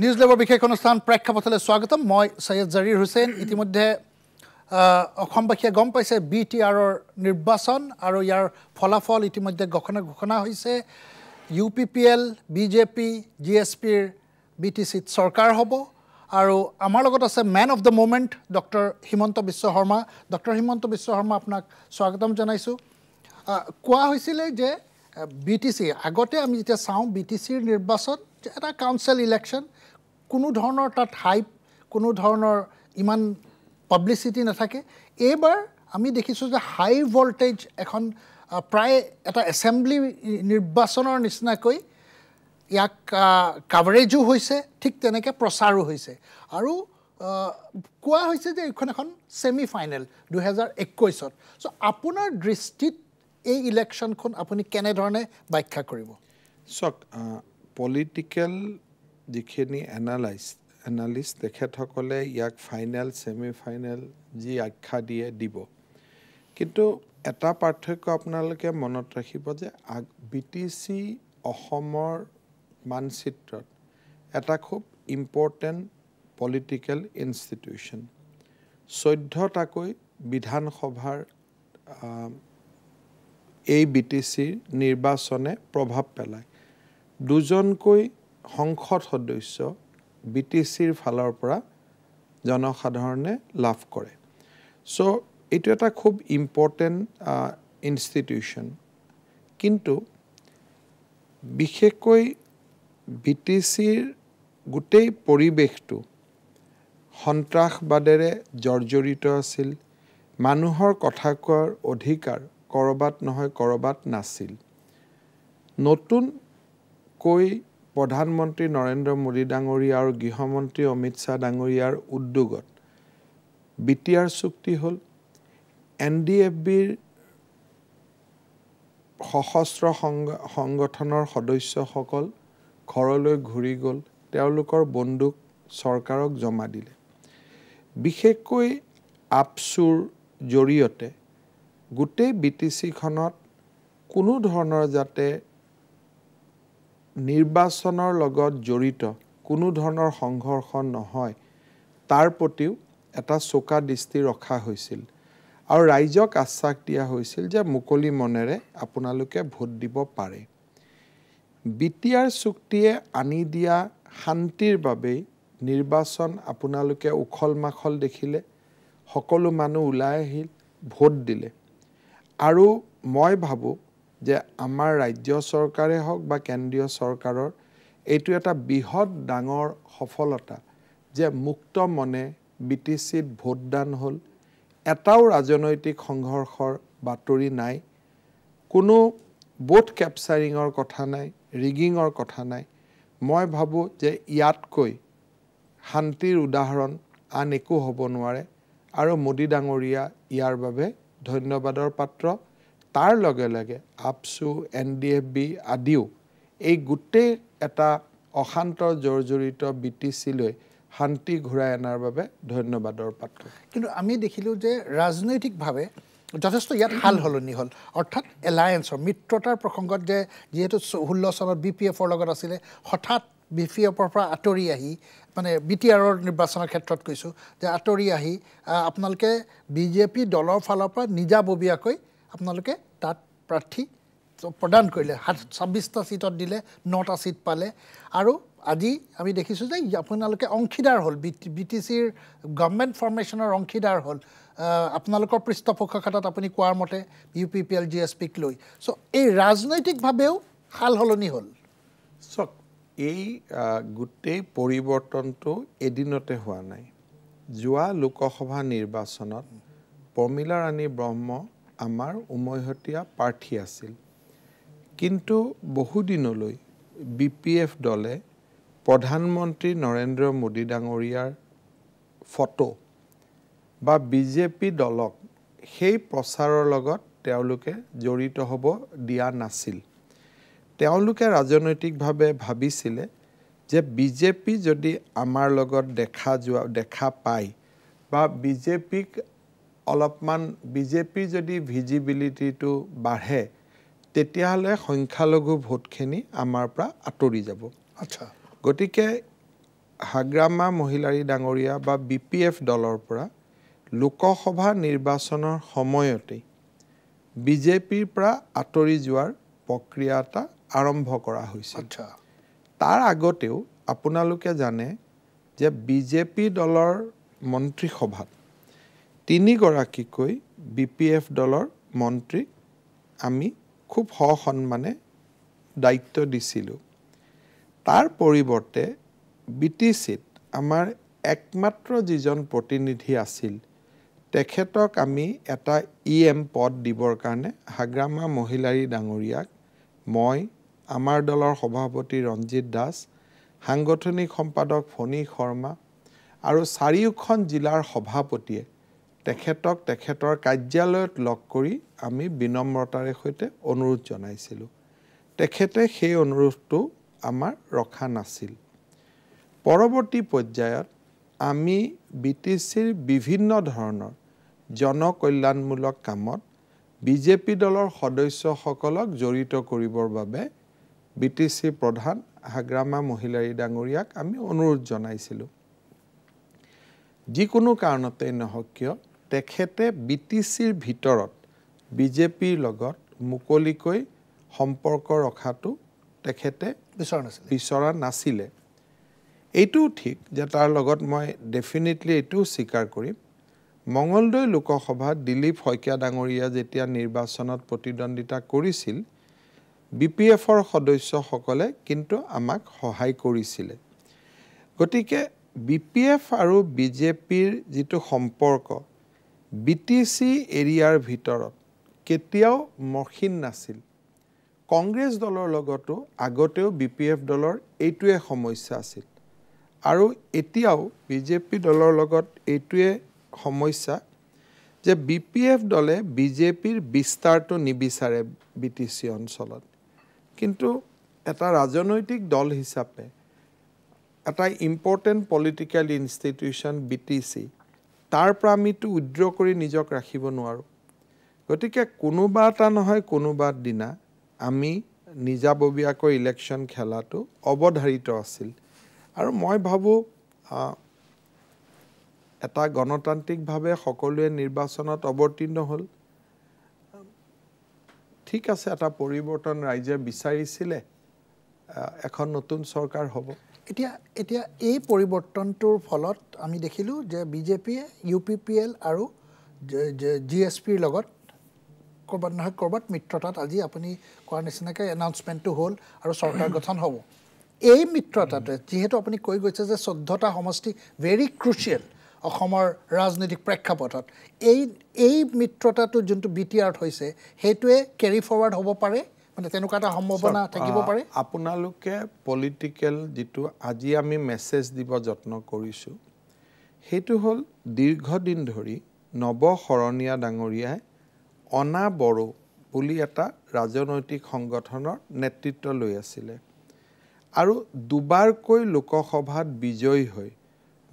News labour বিশেষ অনুষ্ঠান প্ৰেক্ষাপথলৈ স্বাগতম মই ছৈয়দ জাৰিৰ হুছেইন ইতিমধ্যে অসমবাসীয়ে গম পাইছে বি টি আৰৰ নিৰ্বাচন আৰু ইয়াৰ ফলাফল ইতিমধ্যে ঘোষণা ঘোষণা হৈছে U P P L B J P G S পিৰ বি টি চিত চৰকাৰ হ'ব আৰু আমাৰ লগত আছে man of the moment doctor Himanta Biswa Sarma doctor Himanta Biswa Sarma আপোনাক স্বাগতম জনাইছোঁ কোৱা হৈছিলে যে বি টি চি আগতে আমি যেতিয়া চাওঁ বি টি চিৰ নিৰ্বাচন এটা কাউঞ্চিল ইলেকশ্যন কোনো ধৰণৰ তাত হাইপ কোনো ধৰণৰ ইমান পাব্লিচিটি নাথাকে এইবাৰ আমি দেখিছোঁ যে হাই ভল্টেজ এখন প্ৰায় এটা এছেম্বলি নিৰ্বাচনৰ নিচিনাকৈ ইয়াক কাভাৰেজো হৈছে ঠিক তেনেকৈ প্ৰচাৰো হৈছে আৰু কোৱা হৈছে যে এইখন এখন ছেমি ফাইনেল দুহেজাৰ একৈছত চ' আপোনাৰ দৃষ্টিত এই ইলেকশ্যনখন আপুনি কেনেধৰণে ব্যাখ্যা কৰিব চাওক পলিটিকেল যিখিনি এনালাইজ এনালিষ্ট তেখেতসকলে ইয়াক ফাইনেল ছেমি ফাইনেল যি আখ্যা দিয়ে দিব কিন্তু এটা পাৰ্থক্য আপোনালোকে মনত ৰাখিব যে আগ বি টি চি অসমৰ মানচিত্ৰত এটা খুব ইম্পৰ্টেণ্ট পলিটিকেল ইনষ্টিটিউশ্যন চৈধ্যটাকৈ বিধানসভাৰ এই বি টি চিৰ নিৰ্বাচনে প্ৰভাৱ পেলায় দুজনকৈ সংসদ সদস্য বি টি চিৰ ফালৰ পৰা জনসাধাৰণে লাভ কৰে চ' এইটো এটা খুব ইম্পৰ্টেণ্ট ইনষ্টিটিউশ্যন কিন্তু বিশেষকৈ বি টি চিৰ গোটেই পৰিৱেশটো সন্ত্ৰাসবাদেৰে জৰ্জৰিত আছিল মানুহৰ কথা কোৱাৰ অধিকাৰ কৰবাত নহয় কৰবাত নাছিল নতুনকৈ প্ৰধানমন্ত্ৰী নৰেন্দ্ৰ মোদী ডাঙৰীয়া আৰু গৃহমন্ত্ৰী অমিত শ্বাহ ডাঙৰীয়াৰ উদ্যোগত বি টি আৰ চুক্তি হ'ল এন ডি এফ বিৰ সশস্ত্ৰ সংগঠনৰ সদস্যসকল ঘৰলৈ ঘূৰি গ'ল তেওঁলোকৰ বন্দুক চৰকাৰক জমা দিলে বিশেষকৈ আপচুৰ জৰিয়তে গোটেই বি টি চিখনত কোনো ধৰণৰ যাতে নিৰ্বাচনৰ লগত জড়িত কোনো ধৰণৰ সংঘৰ্ষ নহয় তাৰ প্ৰতিও এটা চোকা দৃষ্টি ৰখা হৈছিল আৰু ৰাইজক আশ্বাস দিয়া হৈছিল যে মুকলি মনেৰে আপোনালোকে ভোট দিব পাৰে বি টি আৰ চুক্তিয়ে আনি দিয়া শান্তিৰ বাবেই নিৰ্বাচন আপোনালোকে উখল মাখল দেখিলে সকলো মানুহ ওলাই আহিল ভোট দিলে আৰু মই ভাবোঁ যে আমাৰ ৰাজ্য চৰকাৰে হওক বা কেন্দ্ৰীয় চৰকাৰৰ এইটো এটা বৃহৎ ডাঙৰ সফলতা যে মুক্ত মনে বি টি চিত ভোটদান হ'ল এটাও ৰাজনৈতিক সংঘৰ্ষৰ বাতৰি নাই কোনো বোট কেপচাৰিঙৰ কথা নাই ৰিগিঙৰ কথা নাই মই ভাবোঁ যে ইয়াতকৈ শান্তিৰ উদাহৰণ আন একো হ'ব নোৱাৰে আৰু মোদী ডাঙৰীয়া ইয়াৰ বাবে ধন্যবাদৰ পাত্ৰ তাৰ লগে লগে ABSU N D F B আদিও এই গোটেই এটা অশান্ত জৰ্জৰিত বি টি চিলৈ শান্তি ঘূৰাই অনাৰ বাবে ধন্যবাদৰ পাত্ৰ কিন্তু আমি দেখিলোঁ যে ৰাজনৈতিকভাৱে যথেষ্ট ইয়াত সাল সলনি হ'ল অৰ্থাৎ এলায়েঞ্চৰ মিত্ৰতাৰ প্ৰসংগত যে যিহেতু ষোল্ল চনত বি পি এফৰ লগত আছিলে হঠাৎ বিফিএফৰ পৰা আঁতৰি আহি মানে বি টি আৰৰ নিৰ্বাচনৰ ক্ষেত্ৰত কৈছোঁ যে আঁতৰি আহি আপোনালোকে বিজেপি দলৰ ফালৰ পৰা নিজাববীয়াকৈ আপোনালোকে তাত প্ৰাৰ্থী প্ৰদান কৰিলে সাত ছাব্বিছটা ছিটত দিলে নটা ছিট পালে আৰু আজি আমি দেখিছোঁ যে আপোনালোকে অংশীদাৰ হ'ল বি টি চিৰ গভমেণ্ট ফৰ্মেশ্যনৰ অংশীদাৰ হ'ল আপোনালোকৰ পৃষ্ঠপোষকতাত আপুনি কোৱাৰ মতে U P P L G S পিক লৈ চ' এই ৰাজনৈতিকভাৱেও সাল সলনি হ'ল চাওক এই গোটেই পৰিৱৰ্তনটো এদিনতে হোৱা নাই যোৱা লোকসভা নিৰ্বাচনত প্ৰমীলা ৰাণী ব্ৰহ্ম আমাৰ উমৈহতীয়া প্ৰাৰ্থী আছিল কিন্তু বহুদিনলৈ বি পি এফ দলে প্ৰধানমন্ত্ৰী নৰেন্দ্ৰ মোদী ডাঙৰীয়াৰ ফটো বা বি জে পি দলক সেই প্ৰচাৰৰ লগত তেওঁলোকে জড়িত হ'ব দিয়া নাছিল তেওঁলোকে ৰাজনৈতিকভাৱে ভাবিছিলে যে বিজেপি যদি আমাৰ লগত দেখা যোৱা দেখা পায় বা বিজেপিক অলপমান বিজেপি যদি ভিজিবিলিটিটো বাঢ়ে তেতিয়াহ'লে সংখ্যালঘু ভোটখিনি আমাৰ পৰা আঁতৰি যাব আচ্ছা গতিকে হাগ্ৰামা মহিলাৰী ডাঙৰীয়া বা বি পি এফ দলৰ পৰা লোকসভা নিৰ্বাচনৰ সময়তেই বিজেপিৰ পৰা আঁতৰি যোৱাৰ প্ৰক্ৰিয়া এটা আৰম্ভ কৰা হৈছে আচ্ছা তাৰ আগতেও আপোনালোকে জানে যে বিজেপি দলৰ মন্ত্ৰীসভাত তিনিগৰাকীকৈ বি পি এফ দলৰ মন্ত্ৰীক আমি খুব সসন্মানে দায়িত্ব দিছিলোঁ তাৰ পৰিৱৰ্তে বি টি চিত আমাৰ একমাত্ৰ যিজন প্ৰতিনিধি আছিল তেখেতক আমি এটা ই এম পদ দিবৰ কাৰণে হাগ্ৰামা মহিলাৰী ডাঙৰীয়াক মই আমাৰ দলৰ সভাপতি ৰঞ্জিত দাস সাংগঠনিক সম্পাদক ফণী শৰ্মা আৰু চাৰিওখন জিলাৰ সভাপতিয়ে তেখেতক তেখেতৰ কাৰ্যালয়ত লগ কৰি আমি বিনম্ৰতাৰে সৈতে অনুৰোধ জনাইছিলোঁ তেখেতে সেই অনুৰোধটো আমাৰ ৰখা নাছিল পৰৱৰ্তী পৰ্যায়ত আমি বি টি চিৰ বিভিন্ন ধৰণৰ জনকল্যাণমূলক কামত বিজেপি দলৰ সদস্যসকলক জড়িত কৰিবৰ বাবে বি টি বিটিসি প্ৰধান হাগ্ৰামা মহিলাৰী ডাঙৰীয়াক আমি অনুৰোধ জনাইছিলোঁ যিকোনো কাৰণতে নহওক কিয় তেখেতে বি টি বিটিসিৰ ভিতৰ বিজেপিৰ লগত মুকলিকৈ সম্পৰ্ক ৰখাটো তেখেতে বিচৰা নাছিলে এইটোও ঠিক যে তাৰ লগত মই ডেফিনেটলি এইটোও স্বীকাৰ কৰিম মঙ্গলদৈ লোকসভাত দিলীপ শইকীয়া ডাঙৰীয়া যেতিয়া নিৰ্বাচনত প্ৰতিদ্বন্দ্বিতা কৰিছিল বি পি এফৰ সদস্যসকলে কিন্তু আমাক সহায় কৰিছিলে গতিকে বি পি এফ আৰু বি জে পিৰ যিটো সম্পৰ্ক বি টি চি এৰিয়াৰ ভিতৰত কেতিয়াও মসৃণ নাছিল কংগ্ৰেছ দলৰ লগতো আগতেও বি পি এফ দলৰ এইটোৱে সমস্যা আছিল আৰু এতিয়াও বি জে পি দলৰ লগত এইটোৱে সমস্যা যে বি পি এফ দলে বি জে পিৰ বিস্তাৰটো নিবিচাৰে বি টি চি অঞ্চলত কিন্তু এটা ৰাজনৈতিক দল হিচাপে এটা important political institution B T C তাৰ পৰা আমিতো উদ্ৰ কৰি নিজক ৰাখিব নোৱাৰোঁ গতিকে কোনোবা এটা নহয় কোনোবা দিনা আমি নিজাববীয়াকৈ ইলেকশ্যন খেলাটো অৱধাৰিত আছিল আৰু মই ভাবোঁ এটা গণতান্ত্ৰিকভাৱে সকলোৱে নিৰ্বাচনত অৱতীৰ্ণ হ'ল ঠিক আছে এটা পৰিৱৰ্তন ৰাইজে বিচাৰিছিলে এখন নতুন চৰকাৰ হ'ব এতিয়া এতিয়া এই পৰিৱৰ্তনটোৰ ফলত আমি দেখিলোঁ যে বিজেপিয়ে ইউ পি পি এল আৰু জি এছ পিৰ লগত ক'ৰবাত নহয় ক'ৰবাত মিত্ৰতাত আজি আপুনি কোৱাৰ নিচিনাকৈ এনাউন্সমেণ্টটো হ'ল আৰু চৰকাৰ গঠন হ'ব এই মিত্ৰতাটোৱে যিহেতু আপুনি কৈ গৈছে যে চৈধ্যটা সমষ্টি ভেৰি ক্ৰুচিয়েল অসমৰ ৰাজনৈতিক প্ৰেক্ষাপটত এই এই মিত্ৰতাটো যোনটো বি টি আৰত হৈছে সেইটোৱে কেৰি ফৰৱাৰ্ড হ'ব পাৰে মানে তেনেকুৱা এটা সম্ভাৱনা থাকিব পাৰে আপোনালোকে পলিটিকেল যিটো আজি আমি মেছেজ দিব যত্ন কৰিছোঁ সেইটো হ'ল দীৰ্ঘদিন ধৰি নৱ শৰণীয়া ডাঙৰীয়াই অনা বড়ো বুলি এটা ৰাজনৈতিক সংগঠনৰ নেতৃত্ব লৈ আছিলে আৰু দুবাৰকৈ লোকসভাত বিজয়ী হৈ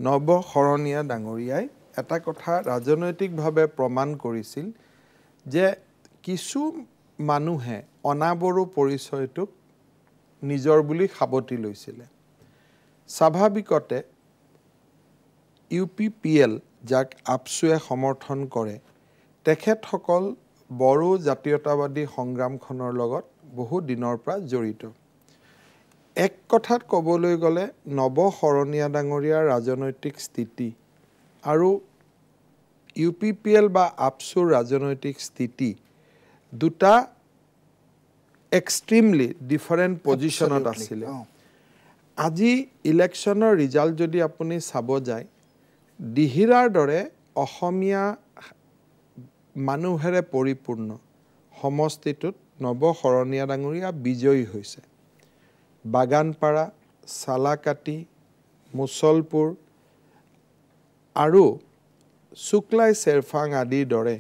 নৱ শৰণীয়া ডাঙৰীয়াই এটা কথা ৰাজনৈতিকভাৱে প্ৰমাণ কৰিছিল যে কিছু মানুহে অনাবৰু পৰিচয়টোক নিজৰ বুলি সাৱটি লৈছিলে স্বাভাৱিকতে ইউ পি পি এল যাক আপচুৱে সমৰ্থন কৰে তেখেতসকল বড়ো জাতীয়তাবাদী সংগ্ৰামখনৰ লগত বহু দিনৰ পৰা জড়িত এক কথাত ক'বলৈ গ'লে নৱ শৰণীয়া ডাঙৰীয়াৰ ৰাজনৈতিক স্থিতি আৰু ইউ পি পি এল বা আপচুৰ ৰাজনৈতিক স্থিতি দুটা এক্সট্ৰিমলি ডিফাৰেণ্ট পজিশ্যনত আছিলে আজি ইলেকশ্যনৰ ৰিজাল্ট যদি আপুনি চাব যায় দিহিৰাৰ দৰে অসমীয়া মানুহেৰে পৰিপূৰ্ণ সমষ্টিটোত নৱ শৰণীয়া ডাঙৰীয়া বিজয়ী হৈছে বাগানপাৰা চালাকাটি মুছলপুৰ আৰু চুকলাই চেৰফাং আদিৰ দৰে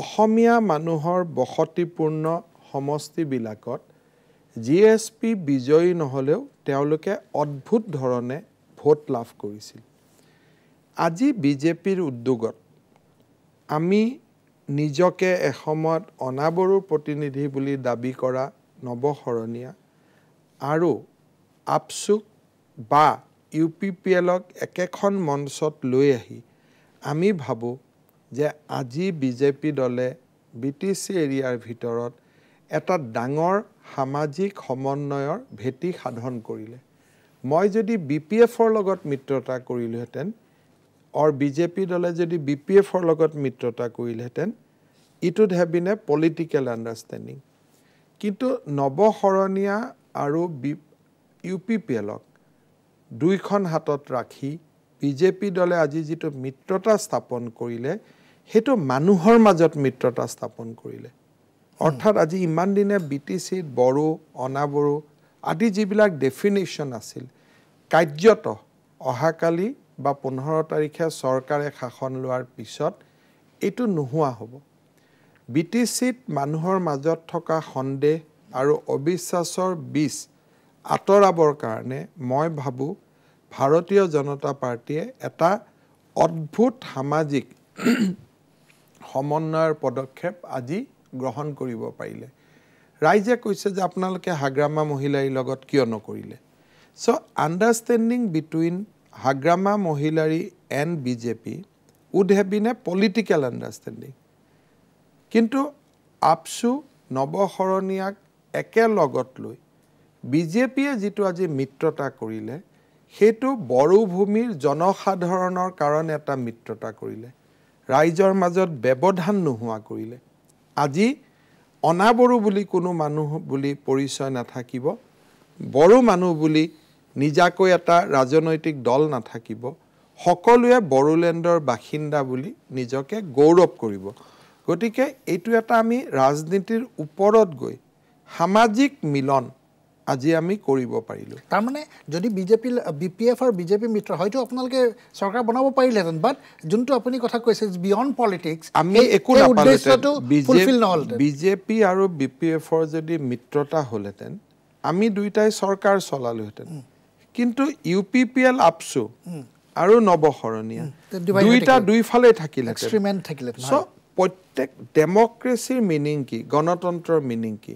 অসমীয়া মানুহৰ বসতিপূৰ্ণ সমষ্টিবিলাকত জি এছ পি বিজয়ী নহ'লেও তেওঁলোকে অদ্ভুত ধৰণে ভোট লাভ কৰিছিল আজি বিজেপিৰ উদ্যোগত আমি নিজকে এসময়ত অনাবৰু প্ৰতিনিধি বুলি দাবী কৰা নৱশৰণীয়া আৰু আপচুক বা ইউ পি পি এলক একেখন মঞ্চত লৈ আহি আমি ভাবোঁ যে আজি বিজেপি দলে বি টি চি এৰিয়াৰ ভিতৰত এটা ডাঙৰ সামাজিক সমন্বয়ৰ ভেটি সাধন কৰিলে মই যদি বি পি এফৰ লগত মিত্ৰতা কৰিলোহেঁতেন অৰ বিজেপি দলে যদি বি পি এফৰ লগত মিত্ৰতা কৰিলেহেঁতেন it would have been a political understanding কিন্তু নৱসৰণীয়া আৰু বি ইউ পি পি এলক দুইখন হাতত ৰাখি বিজেপি দলে আজি যিটো মিত্ৰতা স্থাপন কৰিলে সেইটো মানুহৰ মাজত মিত্ৰতা স্থাপন কৰিলে অৰ্থাৎ আজি ইমান দিনে বি টি চিত বড়ো অনাবড়ো আদি যিবিলাক ডেফিনেশ্যন আছিল কাৰ্যত অহাকালি বা পোন্ধৰ তাৰিখে চৰকাৰে শাসন লোৱাৰ পিছত এইটো নোহোৱা হ'ব বি টি চিত মানুহৰ মাজত থকা সন্দেহ আৰু অবিশ্বাসৰ বীজ আঁতৰাবৰ কাৰণে মই ভাবোঁ ভাৰতীয় জনতা পাৰ্টীয়ে এটা অদ্ভুত সামাজিক সমন্বয়ৰ পদক্ষেপ আজি গ্ৰহণ কৰিব পাৰিলে ৰাইজে কৈছে যে আপোনালোকে হাগ্ৰামা মহিলাৰীৰ লগত কিয় নকৰিলে so' understanding between Hagrama Mohilary and B J P would have been a political understanding কিন্তু আপচু নৱশৰণীয়াক একেলগত লৈ বিজেপিয়ে যিটো আজি মিত্ৰতা কৰিলে সেইটো বড়োভূমিৰ জনসাধাৰণৰ কাৰণে এটা মিত্ৰতা কৰিলে ৰাইজৰ মাজত ব্যৱধান নোহোৱা কৰিলে আজি অনাবৰু বুলি কোনো মানুহ বুলি পৰিচয় নাথাকিব বড়ো মানুহ বুলি নিজাকৈ এটা ৰাজনৈতিক দল নাথাকিব সকলোৱে বড়োলেণ্ডৰ বাসিন্দা বুলি নিজকে গৌৰৱ কৰিব গতিকে এইটো এটা আমি ৰাজনীতিৰ ওপৰত গৈ সামাজিক মিলন আজি আমি কৰিব পাৰিলোঁ তাৰমানে যদি বিজেপি বি পি এফ আৰু বিজেপি মিত্ৰ হয়তো আপোনালোকে চৰকাৰ বনাব পাৰিলেহেঁতেন বাট যোনটো আপুনি কথা কৈছে বিয়ণ্ড পলিটিক্স আমি একো বিজেপি আৰু বি পি এফৰ যদি মিত্ৰতা হ'লহেঁতেন আমি দুয়োটাই চৰকাৰ চলালোহেঁতেন কিন্তু U P P L ABSU আৰু নৱশৰণীয়া দুইটা দুইফালে থাকিলে চ' প্ৰত্যেক ডেম'ক্ৰেচিৰ মিনিং কি গণতন্ত্ৰৰ মিনিং কি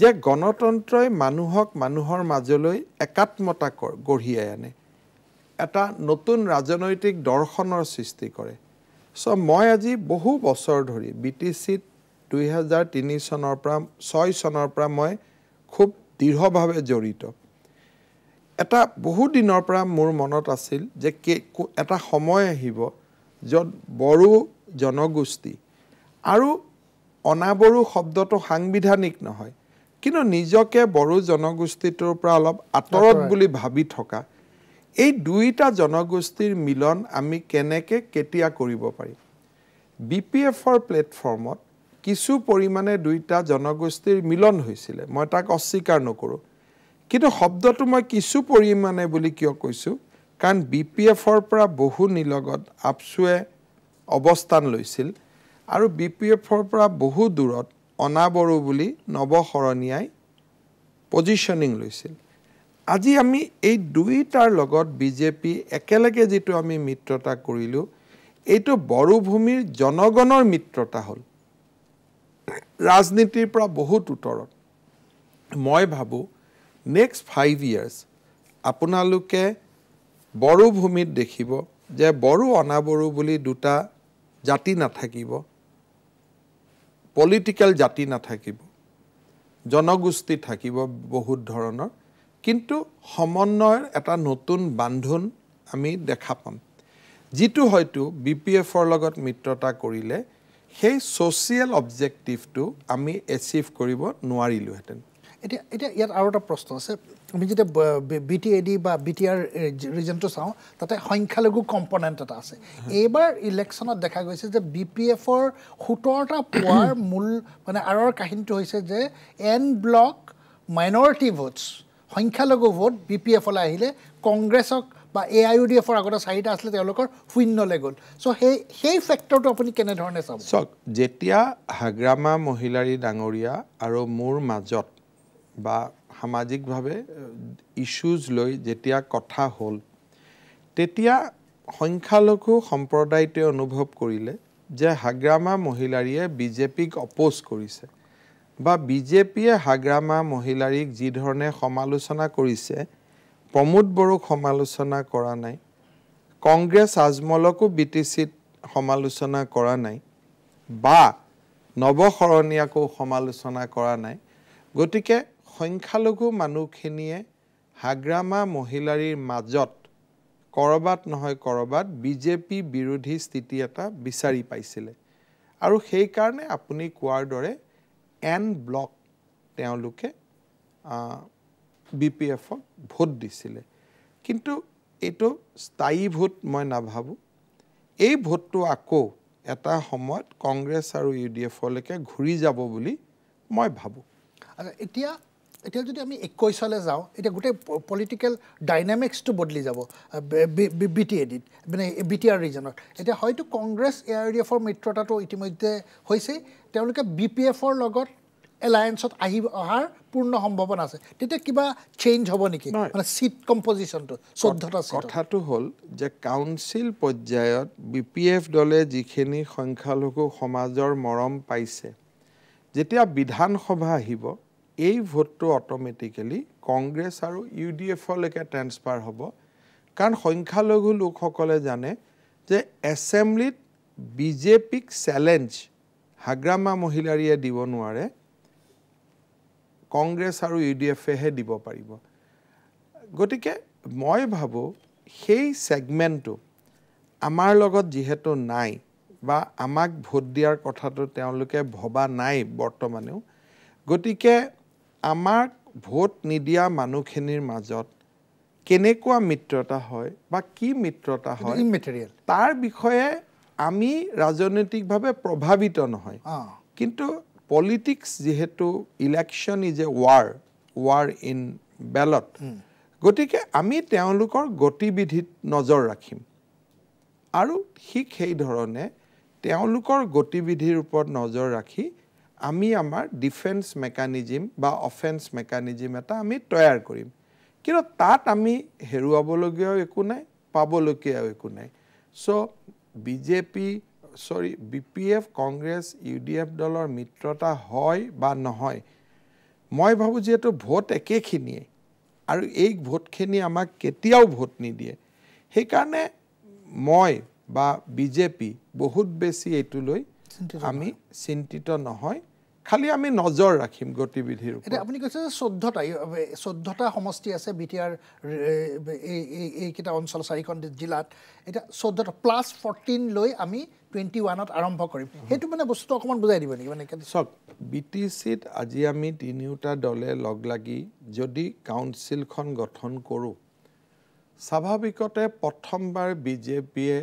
যে গণতন্ত্ৰই মানুহক মানুহৰ মাজলৈ একাত্মতা কৰ গঢ়িয়াই আনে এটা নতুন ৰাজনৈতিক দৰ্শনৰ সৃষ্টি কৰে চ' মই আজি বহু বছৰ ধৰি বি টি চিত দুহেজাৰ তিনি চনৰ পৰা ছয় চনৰ পৰা মই খুব দৃঢ়ভাৱে জড়িত এটা বহু দিনৰ পৰা মোৰ মনত আছিল যে এটা সময় আহিব য'ত বড়ো জনগোষ্ঠী আৰু অনাবড়ো শব্দটো সাংবিধানিক নহয় কিন্তু নিজকে বড়ো জনগোষ্ঠীটোৰ পৰা অলপ আঁতৰত বুলি ভাবি থকা এই দুয়োটা জনগোষ্ঠীৰ মিলন আমি কেনেকৈ কেতিয়া কৰিব পাৰিম বি পি এফৰ প্লেটফৰ্মত কিছু পৰিমাণে দুয়োটা জনগোষ্ঠীৰ মিলন হৈছিলে মই তাক অস্বীকাৰ নকৰোঁ কিন্তু শব্দটো মই কিছু পৰিমাণে বুলি কিয় কৈছোঁ কাৰণ বি পি এফৰ পৰা বহু নিলগত আপচুৱে অৱস্থান লৈছিল আৰু বি পি এফৰ পৰা বহু দূৰত অনাবৰু বুলি নৱসৰণীয়াই পজিশ্যনিং লৈছিল আজি আমি এই দুয়োটাৰ লগত বিজেপি একেলগে যিটো আমি মিত্ৰতা কৰিলোঁ এইটো বড়োভূমিৰ জনগণৰ মিত্ৰতা হ'ল ৰাজনীতিৰ পৰা বহুত উত্তৰত মই ভাবোঁ নেক্সট ফাইভ ইয়াৰ্ছ আপোনালোকে বড়োভূমিত দেখিব যে বড়ো অনাবৰু বুলি দুটা জাতি নাথাকিব পলিটিকেল জাতি নাথাকিব জনগোষ্ঠী থাকিব বহুত ধৰণৰ কিন্তু সমন্বয়ৰ এটা নতুন বান্ধোন আমি দেখা পাম যিটো হয়তো বি পি এফৰ লগত মিত্ৰতা কৰিলে সেই ছ'চিয়েল অবজেক্টিভটো আমি এচিভ কৰিব নোৱাৰিলোঁহেঁতেন এতিয়া এতিয়া ইয়াত আৰু এটা প্ৰশ্ন আছে আমি যেতিয়া বি টি এ ডি বা বি টি আৰ ৰিজনটো চাওঁ তাতে সংখ্যালঘু কম্পনেণ্ট এটা আছে এইবাৰ ইলেকশ্যনত দেখা গৈছে যে বি পি এফৰ সোতৰটা পোৱাৰ মূল মানে আঁৰৰ কাহিনীটো হৈছে যে এন ব্লক মাইনৰিটি ভোটছ সংখ্যালঘু ভোট বি পি এফলৈ আহিলে কংগ্ৰেছক বা এ আই ইউ ডি এফৰ আগতে চাৰিটা আছিলে তেওঁলোকৰ শূন্যলৈ গ'ল চ' সেই সেই ফেক্টৰটো আপুনি কেনেধৰণে চাব চাওক যেতিয়া হাগ্ৰামা মহিলাৰী ডাঙৰীয়া আৰু মোৰ মাজত বা সামাজিকভাৱে ইছ্যুজ লৈ যেতিয়া কথা হ'ল তেতিয়া সংখ্যালঘু সম্প্ৰদায়টোৱে অনুভৱ কৰিলে যে হাগ্ৰামা মহিলাৰীয়ে বিজেপিক অপ'জ কৰিছে বা বিজেপিয়ে হাগ্ৰামা মহিলাৰীক যিধৰণে সমালোচনা কৰিছে প্ৰমোদ বড়োক সমালোচনা কৰা নাই কংগ্ৰেছ আজমলকো বি টি চিত সমালোচনা কৰা নাই বা নৱসৰণীয়াকো সমালোচনা কৰা নাই গতিকে সংখ্যালঘু মানুহখিনিয়ে হাগ্ৰামা মহিলাৰীৰ মাজত ক'ৰবাত নহয় ক'ৰবাত বিজেপি বিৰোধী স্থিতি এটা বিচাৰি পাইছিলে আৰু সেইকাৰণে আপুনি কোৱাৰ দৰে এন ব্লক তেওঁলোকে বি পি এফক ভোট দিছিলে কিন্তু এইটো স্থায়ী ভোট মই নাভাবোঁ এই ভোটটো আকৌ এটা সময়ত কংগ্ৰেছ আৰু ইউ ডি এফলৈকে ঘূৰি যাব বুলি মই ভাবোঁ এতিয়া এতিয়া যদি আমি একৈছলৈ যাওঁ এতিয়া গোটেই পলিটিকেল ডাইনামিক্সটো বদলি যাব বি টি এ ডিত মানে বি টি আৰ ৰিজনত এতিয়া হয়তো কংগ্ৰেছ এ আৰ ডি এফৰ মিত্ৰতাটো ইতিমধ্যে হৈছেই তেওঁলোকে বি পি এফৰ লগত এলায়েঞ্চত আহি অহাৰ পূৰ্ণ সম্ভাৱনা আছে তেতিয়া কিবা চেঞ্জ হ'ব নেকি মানে চিট কম্পজিশ্যনটো চৈধ্যটা কথাটো হ'ল যে কাউঞ্চিল পৰ্যায়ত বি পি এফ দলে যিখিনি সংখ্যালঘু সমাজৰ মৰম পাইছে যেতিয়া বিধানসভা আহিব এই ভোটটো অট'মেটিকেলি কংগ্ৰেছ আৰু ইউ ডি এফলৈকে ট্ৰেন্সফাৰ হ'ব কাৰণ সংখ্যালঘু লোকসকলে জানে যে এছেম্বলিত বিজেপিক চেলেঞ্জ হাগ্ৰামা মহিলাৰীয়ে দিব নোৱাৰে কংগ্ৰেছ আৰু ইউ ডি এফেহে দিব পাৰিব গতিকে মই ভাবোঁ সেই ছেগমেণ্টটো আমাৰ লগত যিহেতু নাই বা আমাক ভোট দিয়াৰ কথাটো তেওঁলোকে ভবা নাই বৰ্তমানেও গতিকে আমাক ভোট নিদিয়া মানুহখিনিৰ মাজত কেনেকুৱা মিত্ৰতা হয় বা কি মিত্ৰতা হয় ইমেটেৰিয়েল তাৰ বিষয়ে আমি ৰাজনৈতিকভাৱে প্ৰভাৱিত নহয় কিন্তু পলিটিক্স যিহেতু election is a war war in ballot গতিকে আমি তেওঁলোকৰ গতিবিধিত নজৰ ৰাখিম আৰু ঠিক সেইধৰণে তেওঁলোকৰ গতিবিধিৰ ওপৰত নজৰ ৰাখি আমি আমাৰ ডিফেন্স মেকানিজিম বা অফেন্স মেকানিজিম এটা আমি তৈয়াৰ কৰিম কিন্তু তাত আমি হেৰুৱাবলগীয়াও একো নাই পাবলগীয়াও একো নাই so' B J P sorry B P F Congress U D F দলৰ মিত্ৰতা হয় বা নহয় মই ভাবোঁ যিহেতু ভোট একেখিনিয়ে আৰু এই ভোটখিনি আমাক কেতিয়াও ভোট নিদিয়ে সেইকাৰণে মই বা বিজেপি বহুত বেছি এইটোলৈ আমি চিন্তিত নহয় খালি আমি নজৰ ৰাখিম গতিবিধিৰ ওপৰত আপুনি কৈছে যে চৈধ্যটা চৈধ্যটা সমষ্টি আছে বি টি আৰ এই এইকেইটা অঞ্চল চাৰিখন জিলাত এতিয়া চৈধ্যটা প্লাছ ফৰ্টিন লৈ আমি টুৱেণ্টি ওৱানত আৰম্ভ কৰিম সেইটো মানে বস্তুটো অকণমান বুজাই দিব নেকি মানে চাওক বি টি চিত আজি আমি তিনিওটা দলে লগ লাগি যদি কাউঞ্চিলখন গঠন কৰোঁ স্বাভাৱিকতে প্ৰথমবাৰ বি জে পিয়ে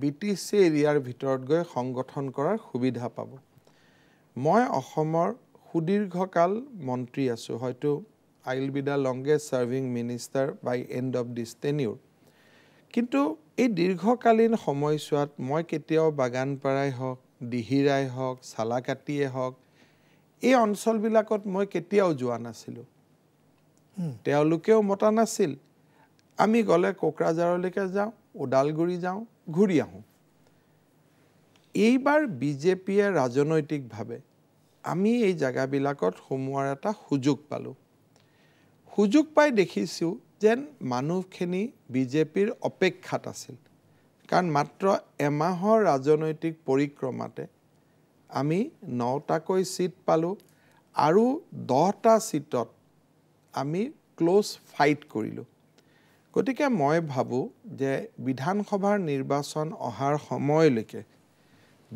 বি টি চি এৰিয়াৰ ভিতৰত গৈ সংগঠন কৰাৰ সুবিধা পাব মই অসমৰ সুদীৰ্ঘকাল মন্ত্ৰী আছোঁ হয়তো I will be the longest serving minister by end of this tenure কিন্তু এই দীৰ্ঘকালীন সময়ছোৱাত মই কেতিয়াও বাগানপাৰাই হওক দিহিৰাই হওক চালাকাটিয়ে হওক এই অঞ্চলবিলাকত মই কেতিয়াও যোৱা নাছিলোঁ তেওঁলোকেও মতা নাছিল আমি গ'লে কোকৰাঝাৰলৈকে যাওঁ ওদালগুৰি যাওঁ ঘূৰি আহোঁ এইবাৰ বিজেপিয়ে ৰাজনৈতিকভাৱে আমি এই জেগাবিলাকত সোমোৱাৰ এটা সুযোগ পালোঁ সুযোগ পাই দেখিছোঁ যেন মানুহখিনি বিজেপিৰ অপেক্ষাত আছিল কাৰণ মাত্ৰ এমাহৰ ৰাজনৈতিক পৰিক্ৰমাতে আমি নটাকৈ ছিট পালোঁ আৰু দহটা ছিটত আমি ক্ল'জ ফাইট কৰিলোঁ গতিকে মই ভাবোঁ যে বিধানসভাৰ নিৰ্বাচন অহাৰ সময়লৈকে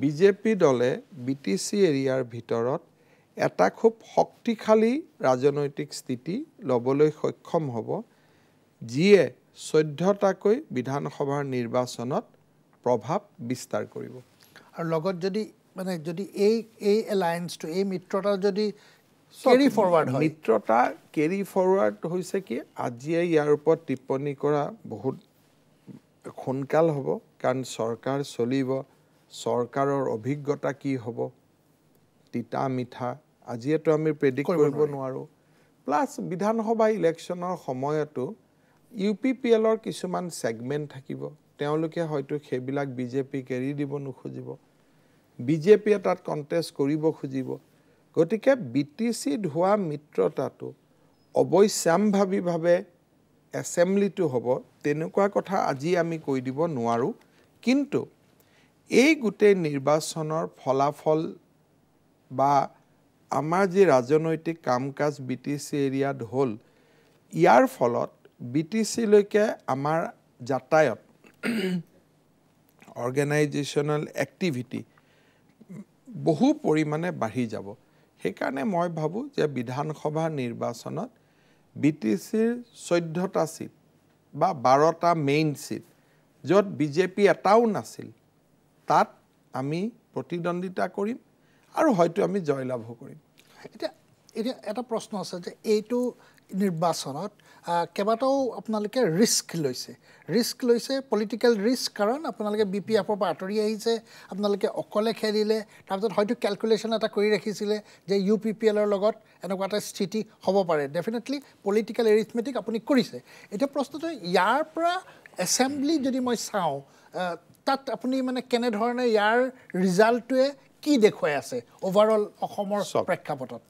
বিজেপি দলে বি টি চি এৰিয়াৰ ভিতৰত এটা খুব শক্তিশালী ৰাজনৈতিক স্থিতি ল'বলৈ সক্ষম হ'ব যিয়ে চৈধ্যটাকৈ বিধানসভাৰ নিৰ্বাচনত প্ৰভাৱ বিস্তাৰ কৰিব আৰু লগত যদি মানে যদি এই এই এলায়েঞ্চটো এই মিত্ৰতা যদি কেৰি ফৰৱাৰ্ড হয় মিত্ৰতা কেৰি ফৰৱাৰ্ড হৈছে কি আজিয়ে ইয়াৰ ওপৰত টিপ্পনী কৰা বহুত সোনকাল হ'ব কাৰণ চৰকাৰ চলিব চৰকাৰৰ অভিজ্ঞতা কি হ'ব তিতা মিঠা আজিয়েতো আমি প্ৰেডিক্ট কৰিব নোৱাৰোঁ প্লাছ বিধানসভা ইলেকশ্যনৰ সময়তো ইউ পি পি এলৰ কিছুমান ছেগমেণ্ট থাকিব তেওঁলোকে হয়তো সেইবিলাক বিজেপিক এৰি দিব নোখোজিব বিজেপিয়ে তাত কণ্টেষ্ট কৰিব খুজিব গতিকে বি টি চিত হোৱা মিত্ৰতাটো অৱশ্যাম্ভাৱীভাৱে এছেম্বলিটো হ'ব তেনেকুৱা কথা আজি আমি কৈ দিব নোৱাৰোঁ কিন্তু এই গোটেই নিৰ্বাচনৰ ফলাফল বা আমাৰ যি ৰাজনৈতিক কাম কাজ বি টি চি এৰিয়াত হ'ল ইয়াৰ ফলত বি টি চিলৈকে আমাৰ যাতায়ত অৰ্গেনাইজেশ্যনেল এক্টিভিটি বহু পৰিমাণে বাঢ়ি যাব সেইকাৰণে মই ভাবোঁ যে বিধানসভা নিৰ্বাচনত বি টি চিৰ চৈধ্যটা চিট বা বাৰটা মেইন চিট য'ত বিজেপি এটাও নাছিল তাত আমি প্ৰতিদ্বন্দ্বিতা কৰিম আৰু হয়তো আমি জয়লাভো কৰিম এতিয়া এতিয়া এটা প্ৰশ্ন আছে যে এইটো নিৰ্বাচনত কেইবাটাও আপোনালোকে ৰিস্ক লৈছে ৰিস্ক লৈছে পলিটিকেল ৰিস্ক কাৰণ আপোনালোকে বি পি এফৰ পৰা আঁতৰি আহিছে আপোনালোকে অকলে খেলিলে তাৰপিছত হয়তো কেলকুলেশ্যন এটা কৰি ৰাখিছিলে যে ইউ পি পি এলৰ লগত এনেকুৱা এটা স্থিতি হ'ব পাৰে ডেফিনেটলি পলিটিকেল এৰিথমেটিক আপুনি কৰিছে এতিয়া প্ৰশ্নটো ইয়াৰ পৰা এছেম্বলি যদি মই চাওঁ তাত আপুনি মানে কেনেধৰণে ইয়াৰ ৰিজাল্টটোৱে কি দেখুৱাই আছে অভাৰঅল অসমৰ প্ৰেক্ষাপটত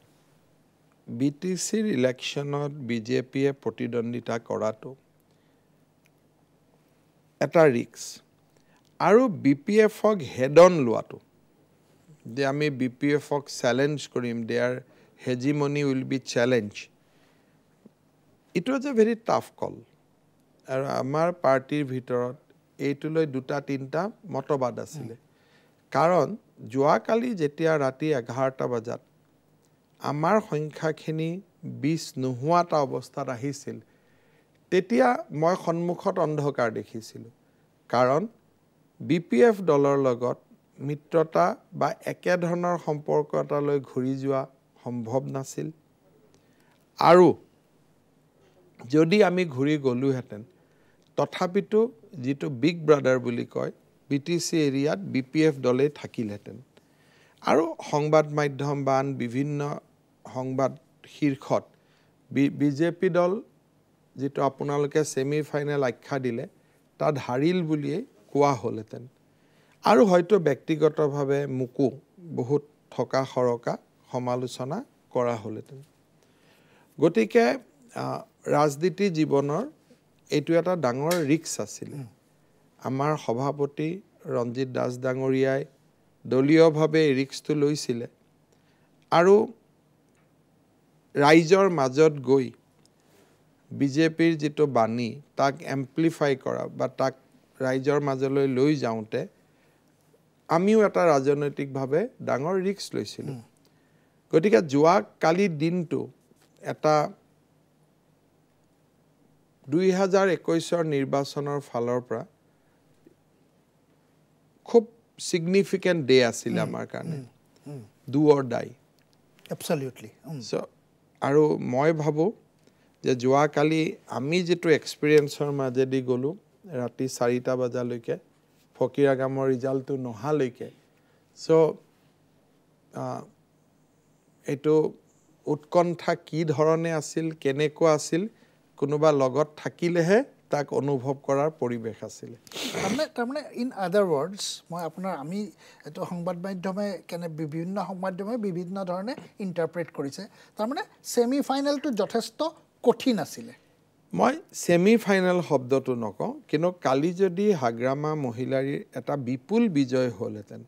বি টি চিৰ ইলেকশ্যনত বিজেপিয়ে প্ৰতিদ্বন্দ্বিতা কৰাটো এটা ৰিস্ক আৰু বি পি এফক হেড অন লোৱাটো যে আমি বি পি এফক চেলেঞ্জ কৰিম they are hegemony will be challenge it was a very tough call আৰু আমাৰ পাৰ্টিৰ ভিতৰত এইটো লৈ দুটা তিনিটা মতবাদ আছিলে কাৰণ যোৱাকালি যেতিয়া ৰাতি এঘাৰটা বজাত আমাৰ সংখ্যাখিনি বিছ নোহোৱা এটা অৱস্থাত আহিছিল তেতিয়া মই সন্মুখত অন্ধকাৰ দেখিছিলোঁ কাৰণ বি পি এফ দলৰ লগত মিত্ৰতা বা একেধৰণৰ সম্পৰ্ক এটালৈ ঘূৰি যোৱা সম্ভৱ নাছিল আৰু যদি আমি ঘূৰি গ'লোহেঁতেন তথাপিতো যিটো বিগ ব্ৰাদাৰ বুলি কয় বি টি চি এৰিয়াত বি পি এফ দলেই থাকিলহেঁতেন আৰু সংবাদ মাধ্যম বা আন বিভিন্ন সংবাদ শীৰ্ষত বি জে পি দল যিটো আপোনালোকে ছেমি ফাইনেল আখ্যা দিলে তাত হাৰিল বুলিয়েই কোৱা হ'লহেঁতেন আৰু হয়তো ব্যক্তিগতভাৱে মোকো বহুত থকা সৰকা সমালোচনা কৰা হ'লহেঁতেন গতিকে ৰাজনীতি জীৱনৰ এইটো এটা ডাঙৰ ৰিক্স আছিলে আমাৰ সভাপতি ৰঞ্জিত দাস ডাঙৰীয়াই দলীয়ভাৱে এই ৰিক্সটো লৈছিলে আৰু ৰাইজৰ মাজত গৈ বিজেপিৰ যিটো বাণী তাক এম্প্লিফাই কৰা বা তাক ৰাইজৰ মাজলৈ লৈ যাওঁতে আমিও এটা ৰাজনৈতিকভাৱে ডাঙৰ ৰিক্স লৈছিলোঁ গতিকে যোৱাকালি দিনটো এটা দুহেজাৰ একৈছৰ নিৰ্বাচনৰ ফালৰ পৰা খুব ছিগনিফিকেণ্ট ডে আছিলে আমাৰ কাৰণে দুৱৰ দাই এবচলিউটলি আৰু মই ভাবোঁ যে যোৱাকালি আমি যিটো এক্সপিৰিয়েঞ্চৰ মাজেদি গ'লোঁ ৰাতি চাৰিটা বজালৈকে ফকিৰাগামৰ ৰিজাল্টটো নহালৈকে চ' এইটো উৎকণ্ঠা কি ধৰণে আছিল কেনেকুৱা আছিল কোনোবা লগত থাকিলেহে তাক অনুভৱ কৰাৰ পৰিৱেশ আছিলে তাৰমানে তাৰমানে ইন আদাৰ ৱৰ্ডছ মই আপোনাৰ আমি এইটো সংবাদ মাধ্যমে কেনে বিভিন্ন সংবাদ মাধ্যমে বিভিন্ন ধৰণে ইণ্টাৰপ্ৰেট কৰিছে তাৰমানে ছেমি ফাইনেলটো যথেষ্ট কঠিন আছিলে মই ছেমি ফাইনেল শব্দটো নকওঁ কিন্তু কালি যদি হাগ্ৰামা মহিলাৰীৰ এটা বিপুল বিজয় হ'লহেঁতেন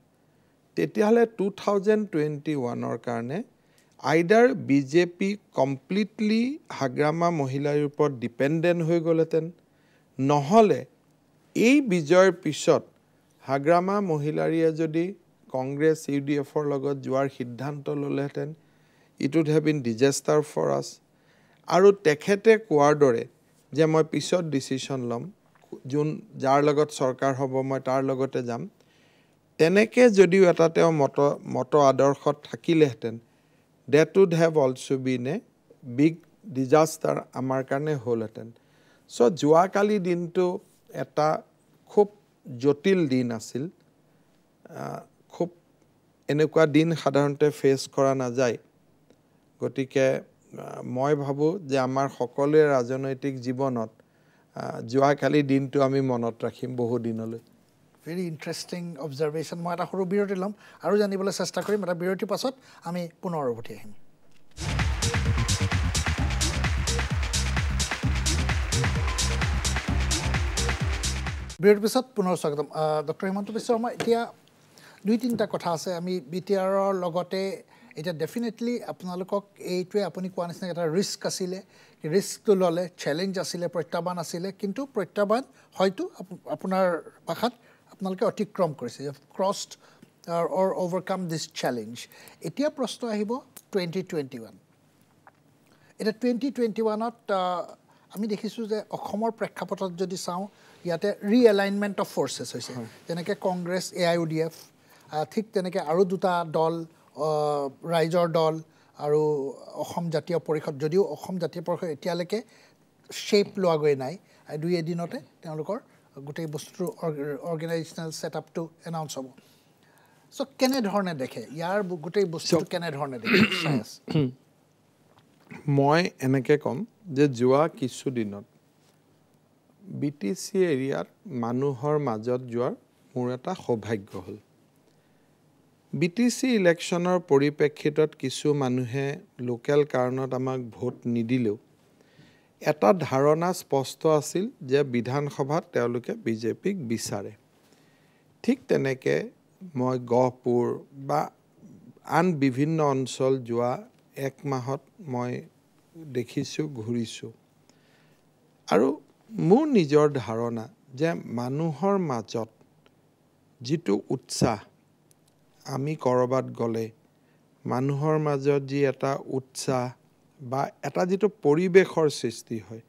তেতিয়াহ'লে টু থাউজেণ্ড টুৱেণ্টি ওৱানৰ কাৰণে either B J P completely Hagrama মহিলাৰ ওপৰত ডিপেণ্ডেণ্ট হৈ গ'লহেঁতেন নহ'লে এই বিজয়ৰ পিছত হাগ্ৰামা মহিলাৰীয়ে যদি কংগ্ৰেছ ইউ ডি এফৰ লগত যোৱাৰ সিদ্ধান্ত ল'লেহেঁতেন it would have been disaster for us আৰু তেখেতে কোৱাৰ দৰে যে মই পিছত ডিচিশ্যন ল'ম যোন যাৰ লগত চৰকাৰ হ'ব মই তাৰ লগতে যাম তেনেকৈ যদিও এটা তেওঁ মত মত আদৰ্শত থাকিলেহেঁতেন that would have also been a big disaster আমাৰ কাৰণে হ'লহেঁতেন চ' যোৱাকালি দিনটো এটা খুব জটিল দিন আছিল খুব এনেকুৱা দিন সাধাৰণতে ফেচ কৰা নাযায় গতিকে মই ভাবোঁ যে আমাৰ সকলোৱে ৰাজনৈতিক জীৱনত যোৱাকালি দিনটো আমি মনত ৰাখিম বহু দিনলৈ ভেৰি ইণ্টাৰেষ্টিং অবজাৰ্ভেশ্যন মই এটা সৰু বিৰতি ল'ম আৰু জানিবলৈ চেষ্টা কৰিম এটা বিৰতিৰ পাছত আমি পুনৰ উভতি আহিম বিৰতিৰ পিছত পুনৰ স্বাগতম ডক্টৰ হিমন্ত বিশ্ব শৰ্মা এতিয়া দুই তিনিটা কথা আছে আমি বি টি আৰৰ লগতে এতিয়া ডেফিনেটলি আপোনালোকক এইটোৱে আপুনি কোৱা নিচিনা এটা ৰিস্ক আছিলে ৰিস্কটো ল'লে চেলেঞ্জ আছিলে প্ৰত্যাহ্বান আছিলে কিন্তু প্ৰত্যাহ্বান হয়তো আপোনাৰ ভাষাত আপোনালোকে অতিক্ৰম কৰিছে ক্ৰছড অৰ অভাৰকাম দিছ চেলেঞ্জ এতিয়া প্ৰশ্ন আহিব টুৱেণ্টি টুৱেণ্টি ওৱান এতিয়া টুৱেণ্টি টুৱেণ্টি ওৱানত আমি দেখিছোঁ যে অসমৰ প্ৰেক্ষাপটত যদি চাওঁ ইয়াতে ৰি এলাইনমেণ্ট অফ ফ'ৰ্চেছ হৈছে যেনেকৈ Congress A I U D F ঠিক তেনেকৈ আৰু দুটা দল ৰাইজৰ দল আৰু অসম জাতীয় পৰিষদ যদিও অসম জাতীয় পৰিষদ এতিয়ালৈকে শ্বেপ লোৱাগৈ নাই দুই এদিনতে তেওঁলোকৰ গোটেই বস্তুটোৰ অৰ্গেনাইজেশ্যনেল ছেটআপটো এনাউন্স হ'ব চ' কেনেধৰণে দেখে ইয়াৰ গোটেই বস্তু কেনেধৰণে দেখে মই এনেকৈ ক'ম যে যোৱা কিছুদিনত বি টি চি এৰিয়াত মানুহৰ মাজত যোৱাৰ মোৰ এটা সৌভাগ্য হ'ল বি টি চি ইলেকশ্যনৰ পৰিপ্ৰেক্ষিতত কিছু মানুহে লোকেল কাৰণত আমাক ভোট নিদিলেও এটা ধাৰণা স্পষ্ট আছিল যে বিধানসভাত তেওঁলোকে বিজেপিক বিচাৰে ঠিক তেনেকৈ মই গহপুৰ বা আন বিভিন্ন অঞ্চল যোৱা এক মাহত মই দেখিছোঁ ঘূৰিছোঁ আৰু মোৰ নিজৰ ধাৰণা যে মানুহৰ মাজত যিটো উৎসাহ আমি ক'ৰবাত গ'লে মানুহৰ মাজত যি এটা উৎসাহ বা এটা যিটো পৰিৱেশৰ সৃষ্টি হয়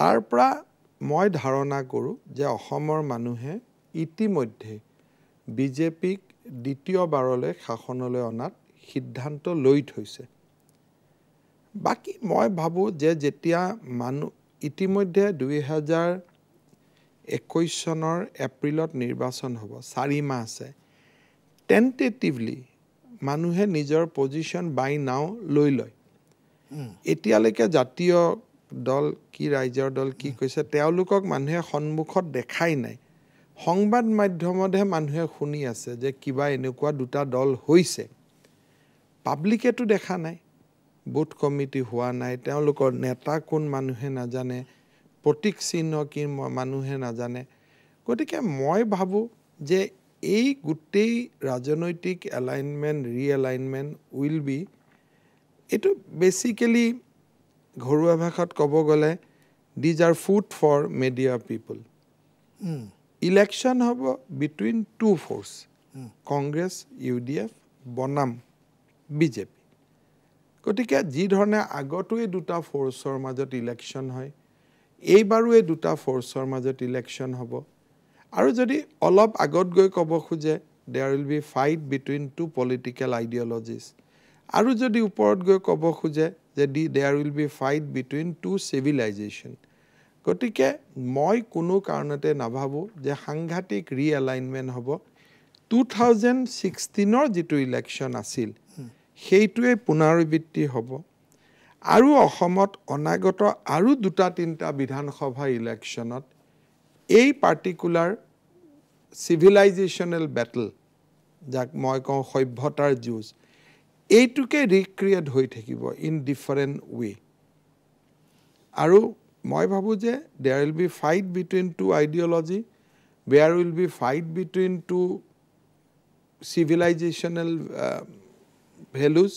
তাৰ পৰা মই ধাৰণা কৰোঁ যে অসমৰ মানুহে ইতিমধ্যে বিজেপিক দ্বিতীয়বাৰলৈ শাসনলৈ অনাত সিদ্ধান্ত লৈ থৈছে বাকী মই ভাবোঁ যে যেতিয়া মানুহ ইতিমধ্যে দুহেজাৰ একৈছ চনৰ এপ্ৰিলত নিৰ্বাচন হ'ব চাৰি মাহ আছে টেণ্টেটিভলি মানুহে নিজৰ পজিশ্যন বাই নাও লৈ লয় এতিয়ালৈকে জাতীয় দল কি ৰাইজৰ দল কি কৈছে তেওঁলোকক মানুহে সন্মুখত দেখাই নাই সংবাদ মাধ্যমতহে মানুহে শুনি আছে যে কিবা এনেকুৱা দুটা দল হৈছে পাব্লিকেতো দেখা নাই বুথ কমিটি হোৱা নাই তেওঁলোকৰ নেতা কোন মানুহে নাজানে প্ৰতীক চিহ্ন কি মানুহে নাজানে গতিকে মই ভাবোঁ যে এই গোটেই ৰাজনৈতিক alignment realignment will be এইটো বেচিকেলি ঘৰুৱা ভাষাত ক'ব গ'লে these are food for media people election হ'ব between two force Congress U D F বনাম বি জে পি গতিকে যিধৰণে আগতো এই দুটা ফ'ৰ্চৰ মাজত ইলেকশ্যন হয় এইবাৰো এই দুটা ফ'ৰ্চৰ মাজত ইলেকশ্যন হ'ব আৰু যদি অলপ আগত গৈ ক'ব খোজে there will be fight between two political ideologies আৰু যদি ওপৰত গৈ ক'ব খোজে যে the there will be fight between two civilisation গতিকে মই কোনো কাৰণতে নাভাবোঁ যে সাংঘাতিক ৰি এলাইনমেণ্ট হ'ব টু থাউজেণ্ড ছিক্সটিনৰ যিটো ইলেকশ্যন আছিল সেইটোৱেই পুনৰাবৃত্তি হ'ব আৰু অসমত অনাগত আৰু দুটা তিনিটা বিধানসভা ইলেকশ্যনত এই পাৰ্টিকুলাৰ চিভিলাইজেশ্যনেল বেটল যাক মই কওঁ সভ্যতাৰ যুঁজ এইটোকে ৰিক্ৰিয়েট হৈ থাকিব ইন ডিফাৰেণ্ট ৱে আৰু মই ভাবোঁ যে there will be fight between two ideology there will be fight between two civilisational values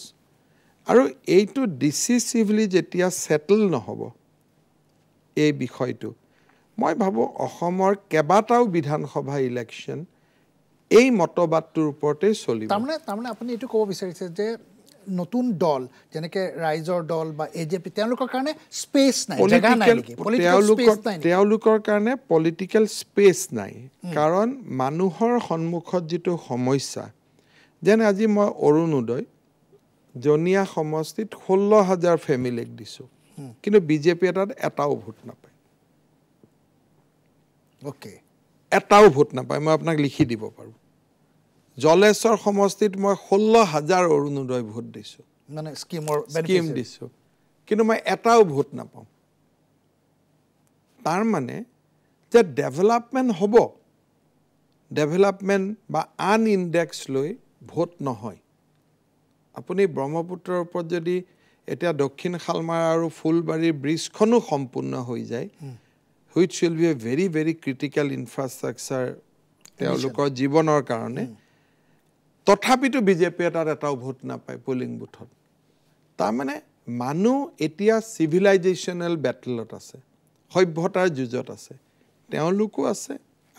আৰু এইটো ডিচিচিভলি যেতিয়া ছেটল নহ'ব এই বিষয়টো মই ভাবোঁ অসমৰ কেইবাটাও বিধানসভা ইলেকশ্যন এই মতবাদটোৰ ওপৰতেই চলি তাৰমানে তাৰমানে আপুনি এইটো ক'ব বিচাৰিছে যে নতুন দল যেনেকে ৰাইজৰ দল বা এ জে পি তেওঁলোকৰ কাৰণে স্পেচ নাই তেওঁলোকৰ তেওঁলোকৰ কাৰণে পলিটিকেল স্পেচ নাই কাৰণ মানুহৰ সন্মুখত যিটো সমস্যা যেন আজি মই অৰুণোদয় জনীয়া সমষ্টিত ষোল্ল হাজাৰ ফেমিলিক দিছোঁ কিন্তু বিজেপিয়ে তাত এটাও ভোট নাপায় অ'কে এটাও ভোট নাপায় মই আপোনাক লিখি দিব পাৰোঁ জলেশ্বৰ সমষ্টিত মই ষোল্ল হাজাৰ অৰুণোদয় ভোট দিছোঁ মানে স্কিমৰ স্কিম দিছোঁ কিন্তু মই এটাও ভোট নাপাওঁ তাৰমানে যে ডেভেলপমেণ্ট হ'ব ডেভেলপমেণ্ট বা আন ইণ্ডেক্স লৈ ভোট নহয় আপুনি ব্ৰহ্মপুত্ৰৰ ওপৰত যদি এতিয়া দক্ষিণ শালমাৰা আৰু ফুলবাৰীৰ ব্ৰিজখনো সম্পূৰ্ণ হৈ যায় which will be a very very critical infrastructure তেওঁলোকৰ জীৱনৰ কাৰণে তথাপিতো বিজেপিয়ে তাত এটাও ভোট নাপায় পলিং বুথত তাৰমানে মানুহ এতিয়া চিভিলাইজেশ্যনেল বেটেলত আছে সভ্যতাৰ যুঁজত আছে তেওঁলোকো আছে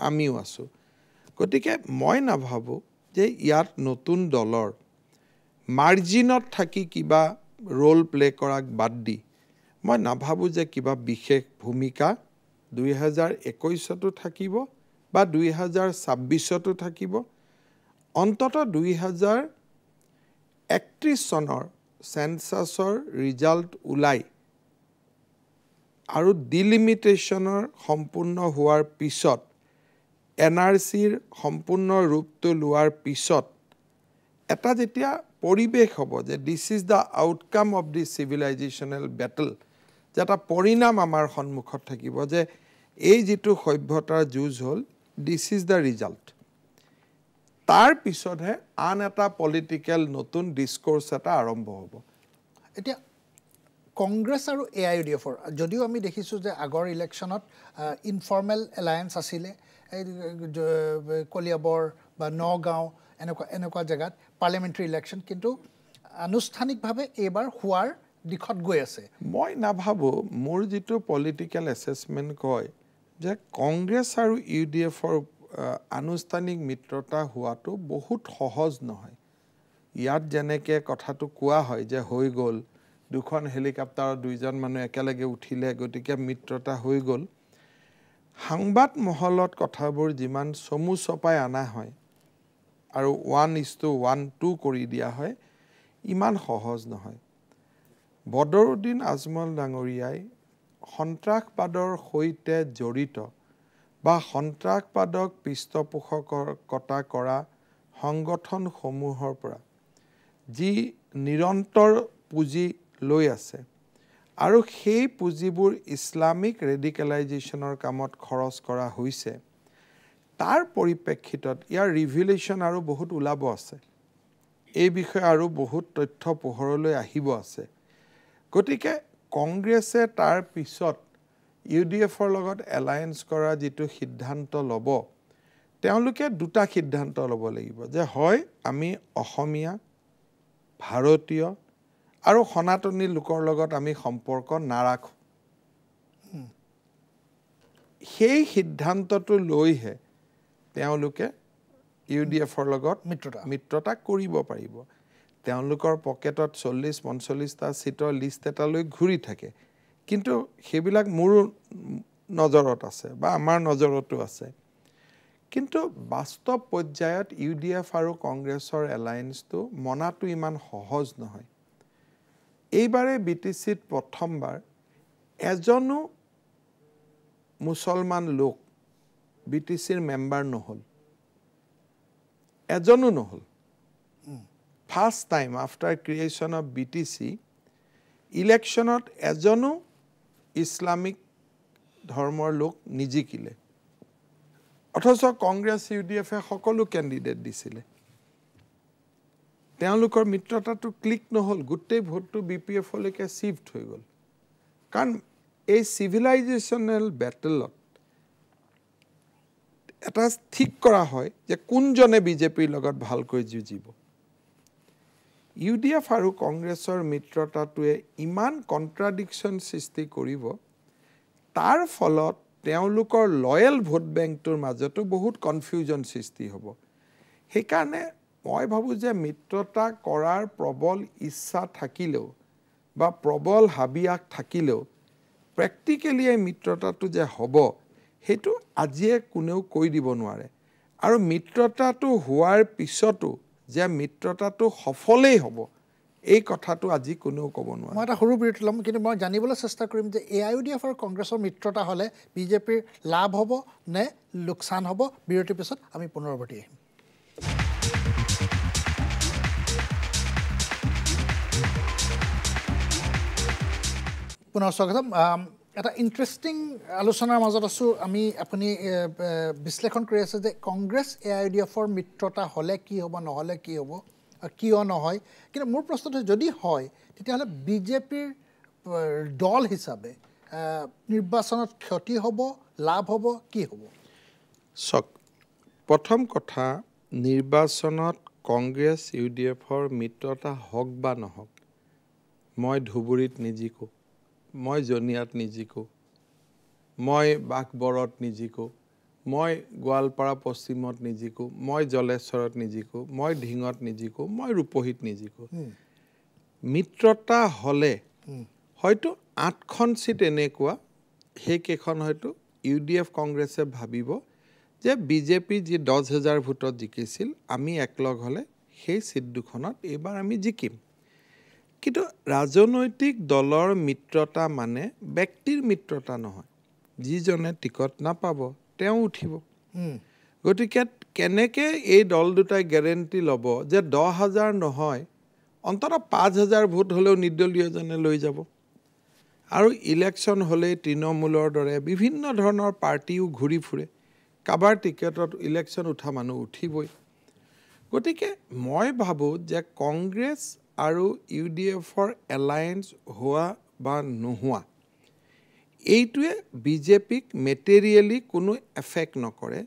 আমিও আছোঁ গতিকে মই নাভাবোঁ যে ইয়াত নতুন দলৰ মাৰ্জিনত থাকি কিবা ৰ'ল প্লে কৰাক বাদ দি মই নাভাবোঁ যে কিবা বিশেষ ভূমিকা দুই হাজাৰ একৈছতো থাকিব বা দুই হাজাৰ ছাব্বিছতো থাকিব অন্তত দুই হাজাৰ একত্ৰিছ চনৰ চেঞ্চাছৰ ৰিজাল্ট ওলাই আৰু ডিলিমিটেশ্যনৰ সম্পূৰ্ণ হোৱাৰ পিছত এন আৰ চিৰ সম্পূৰ্ণ ৰূপটো লোৱাৰ পিছত এটা যেতিয়া পৰিৱেশ হ'ব যে this is the outcome of the civilisational battle যে এটা পৰিণাম আমাৰ সন্মুখত থাকিব যে এই যিটো সভ্যতাৰ যুঁজ হ'ল দিছ ইজ দ্য ৰিজাল্ট তাৰ পিছতহে আন এটা পলিটিকেল নতুন ডিছকৰ্চ এটা আৰম্ভ হ'ব এতিয়া কংগ্ৰেছ আৰু এ আই ইউ ডি এফৰ যদিও আমি দেখিছোঁ যে আগৰ ইলেকশ্যনত ইনফৰ্মেল এলায়েঞ্চ আছিলে এই কলিয়াবৰ বা নগাঁও এনেকুৱা এনেকুৱা জেগাত পাৰ্লিয়ামেণ্টাৰী ইলেকশ্যন কিন্তু আনুষ্ঠানিকভাৱে এইবাৰ হোৱাৰ দিশত গৈ আছে মই নাভাবোঁ মোৰ যিটো পলিটিকেল এছেছমেণ্ট কয় যে কংগ্ৰেছ আৰু ইউ ডি এফৰ আনুষ্ঠানিক মিত্ৰতা হোৱাটো বহুত সহজ নহয় ইয়াত যেনেকৈ কথাটো কোৱা হয় যে হৈ গ'ল দুখন হেলিকপ্টাৰত দুইজন মানুহ একেলগে উঠিলে গতিকে মিত্ৰতা হৈ গ'ল সংবাদ মহলত কথাবোৰ যিমান চমু চপাই অনা হয় আৰু one is to one two কৰি দিয়া হয় ইমান সহজ নহয় বদৰুদ্দিন আজমল ডাঙৰীয়াই সন্ত্ৰাসবাদৰ সৈতে জড়িত বা সন্ত্ৰাসবাদক পৃষ্ঠপোষক কটা কৰা সংগঠনসমূহৰ পৰা যি নিৰন্তৰ পুঁজি লৈ আছে আৰু সেই পুঁজিবোৰ ইছলামিক ৰেডিকেলাইজেশ্যনৰ কামত খৰচ কৰা হৈছে তাৰ পৰিপ্ৰেক্ষিতত ইয়াৰ ৰিভিলেশ্যন আৰু বহুত ওলাব আছে এই বিষয়ে আৰু বহুত তথ্য পোহৰলৈ আহিব আছে গতিকে কংগ্ৰেছে তাৰ পিছত ইউ ডি এফৰ লগত এলায়েঞ্চ কৰাৰ যিটো সিদ্ধান্ত ল'ব তেওঁলোকে দুটা সিদ্ধান্ত ল'ব লাগিব যে হয় আমি অসমীয়া ভাৰতীয় আৰু সনাতনী লোকৰ লগত আমি সম্পৰ্ক নাৰাখোঁ সেই সিদ্ধান্তটো লৈহে তেওঁলোকে ইউ ডি এফৰ লগত মিত্ৰতা মিত্ৰতা কৰিব পাৰিব তেওঁলোকৰ পকেটত চল্লিছ পঞ্চল্লিছটা ছিটৰ লিষ্ট এটালৈ ঘূৰি থাকে কিন্তু সেইবিলাক মোৰো নজৰত আছে বা আমাৰ নজৰতো আছে কিন্তু বাস্তৱ পৰ্যায়ত ইউ ডি এফ আৰু কংগ্ৰেছৰ এলায়েঞ্চটো মনাটো ইমান সহজ নহয় এইবাৰে বি টি চিত প্ৰথমবাৰ এজনো মুছলমান লোক বি টি চিৰ মেম্বাৰ নহ'ল এজনো নহ'ল first time after creation of B T C ইলেকশ্যনত এজনো ইছলামিক ধৰ্মৰ লোক নিজিকিলে অথচ কংগ্ৰেছ ইউ ডি এফে সকলো কেণ্ডিডেট দিছিলে তেওঁলোকৰ মিত্ৰতাটো ক্লিক নহ'ল গোটেই ভোটটো বি পি এফলৈকে চিফ্ট হৈ গ'ল কাৰণ এই চিভিলাইজেশ্যনেল বেটেলত এটা ঠিক কৰা হয় যে কোনজনে বিজেপিৰ লগত ভালকৈ যুঁজিব ইউ ডি এফ আৰু কংগ্ৰেছৰ মিত্ৰতাটোৱে ইমান কণ্ট্ৰাডিকশ্যন সৃষ্টি কৰিব তাৰ ফলত তেওঁলোকৰ লয়েল ভোট বেংকটোৰ মাজতো বহুত কনফিউজন সৃষ্টি হ'ব সেইকাৰণে মই ভাবোঁ যে মিত্ৰতা কৰাৰ প্ৰবল ইচ্ছা থাকিলেও বা প্ৰবল হাবিয়াস থাকিলেও প্ৰেক্টিকেলি এই মিত্ৰতাটো যে হ'ব সেইটো আজিয়ে কোনেও কৈ দিব নোৱাৰে আৰু মিত্ৰতাটো হোৱাৰ পিছতো যে মিত্ৰতাটো সফলেই হ'ব এই কথাটো আজি কোনেও ক'ব নোৱাৰে মই এটা সৰু বিৰতি ল'ম কিন্তু মই জানিবলৈ চেষ্টা কৰিম যে A I U D F আৰু কংগ্ৰেছৰ মিত্ৰতা হ'লে বিজেপিৰ লাভ হ'ব নে লোকচান হ'ব বিৰতিৰ পিছত আমি পুনৰৱৰ্তি আহিম পুনৰ স্বাগতম এটা ইণ্টাৰেষ্টিং আলোচনাৰ মাজত আছোঁ আমি আপুনি বিশ্লেষণ কৰি আছে যে কংগ্ৰেছ এ আই ডি এফৰ মিত্ৰতা হ'লে কি হ'ব নহ'লে কি হ'ব কিয় নহয় কিন্তু মোৰ প্ৰশ্নটো যদি হয় তেতিয়াহ'লে বিজেপিৰ দল হিচাপে নিৰ্বাচনত ক্ষতি হ'ব লাভ হ'ব কি হ'ব চক প্ৰথম কথা নিৰ্বাচনত কংগ্ৰেছ ইউ ডি এফৰ মিত্ৰতা হওক বা নহওক মই ধুবুৰীত নিজিকোঁ মই জনিয়াত নিজিকো মই বাঘবৰত নিজিকো মই গোৱালপাৰা পশ্চিমত নিজিকো মই জলেশ্বৰত নিজিকো মই ঢিঙত নিজিকো মই ৰূপহীত নিজিকো মিত্ৰতা হ'লে হয়তো আঠখন চিট এনেকুৱা সেইকেইখন হয়তো ইউ ডি এফ কংগ্ৰেছে ভাবিব যে বিজেপি যি দহ হেজাৰ ভোটত জিকিছিল আমি একলগ হ'লে সেই চিট দুখনত এইবাৰ আমি জিকিম কিন্তু ৰাজনৈতিক দলৰ মিত্ৰতা মানে ব্যক্তিৰ মিত্ৰতা নহয় যিজনে টিকট নাপাব তেওঁ উঠিব গতিকে কেনেকৈ এই দল দুটাই গেৰেণ্টি ল'ব যে দহ হাজাৰ নহয় অন্ততঃ পাঁচ হাজাৰ ভোট হ'লেও নিৰ্দলীয়জনে লৈ যাব আৰু ইলেকশ্যন হ'লেই তৃণমূলৰ দৰে বিভিন্ন ধৰণৰ পাৰ্টিও ঘূৰি ফুৰে কাৰোবাৰ টিকেটত ইলেকশ্যন উঠা মানুহ উঠিবই গতিকে মই ভাবোঁ যে কংগ্ৰেছ আৰু ইউ ডি এফৰ এলায়েঞ্চ হোৱা বা নোহোৱা এইটোৱে বিজেপিক মেটেৰিয়েলি কোনো এফেক্ট নকৰে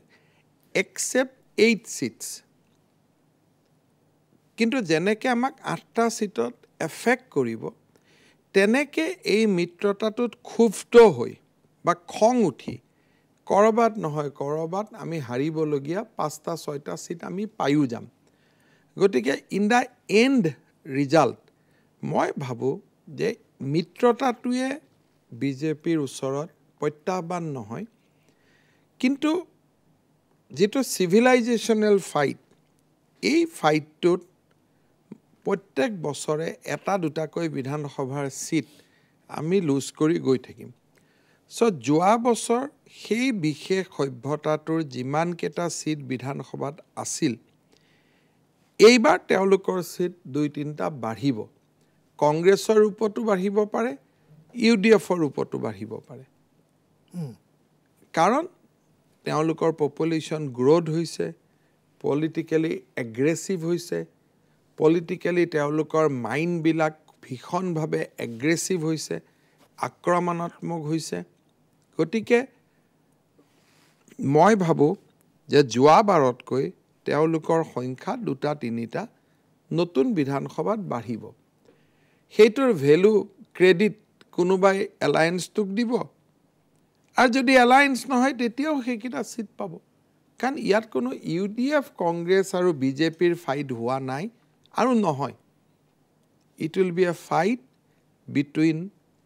একচেপ্ট এইট ছিটছ কিন্তু যেনেকৈ আমাক আঠটা ছিটত এফেক্ট কৰিব তেনেকৈ এই মিত্ৰতাটোত ক্ষুব্ধ হৈ বা খং উঠি ক'ৰবাত নহয় ক'ৰবাত আমি হাৰিবলগীয়া পাঁচটা ছয়টা ছিট আমি পায়ো যাম গতিকে ইন দ্য এণ্ড ৰিজাল্ট মই ভাবোঁ যে মিত্ৰতাটোৱে বিজেপিৰ ওচৰত প্ৰত্যাহ্বান নহয় কিন্তু যিটো চিভিলাইজেশ্যনেল ফাইট এই ফাইটটোত প্ৰত্যেক বছৰে এটা দুটাকৈ বিধানসভাৰ ছিট আমি লুজ কৰি গৈ থাকিম চ' যোৱা বছৰ সেই বিশেষ সভ্যতাটোৰ যিমানকেইটা ছিট বিধানসভাত আছিল এইবাৰ তেওঁলোকৰ ছিট দুই তিনিটা বাঢ়িব কংগ্ৰেছৰ ৰূপতো বাঢ়িব পাৰে ইউ ডি এফৰ ৰূপতো বাঢ়িব পাৰে কাৰণ তেওঁলোকৰ পপুলেশ্যন গ্ৰ'থ হৈছে পলিটিকেলি এগ্ৰেছিভ হৈছে পলিটিকেলি তেওঁলোকৰ মাইণ্ডবিলাক ভীষণভাৱে এগ্ৰেছিভ হৈছে আক্ৰমণাত্মক হৈছে গতিকে মই ভাবোঁ যে যোৱাবাৰতকৈ তেওঁলোকৰ সংখ্যা দুটা তিনিটা নতুন বিধানসভাত বাঢ়িব সেইটোৰ ভেলু ক্ৰেডিট কোনোবাই এলায়েন্সটোক দিব আৰু যদি এলায়েন্স নহয় তেতিয়াও সেইকেইটা চিট পাব কাৰণ ইয়াত কোনো ইউ ডি এফ কংগ্ৰেছ আৰু বিজেপিৰ ফাইট হোৱা নাই আৰু নহয় it will be a fight between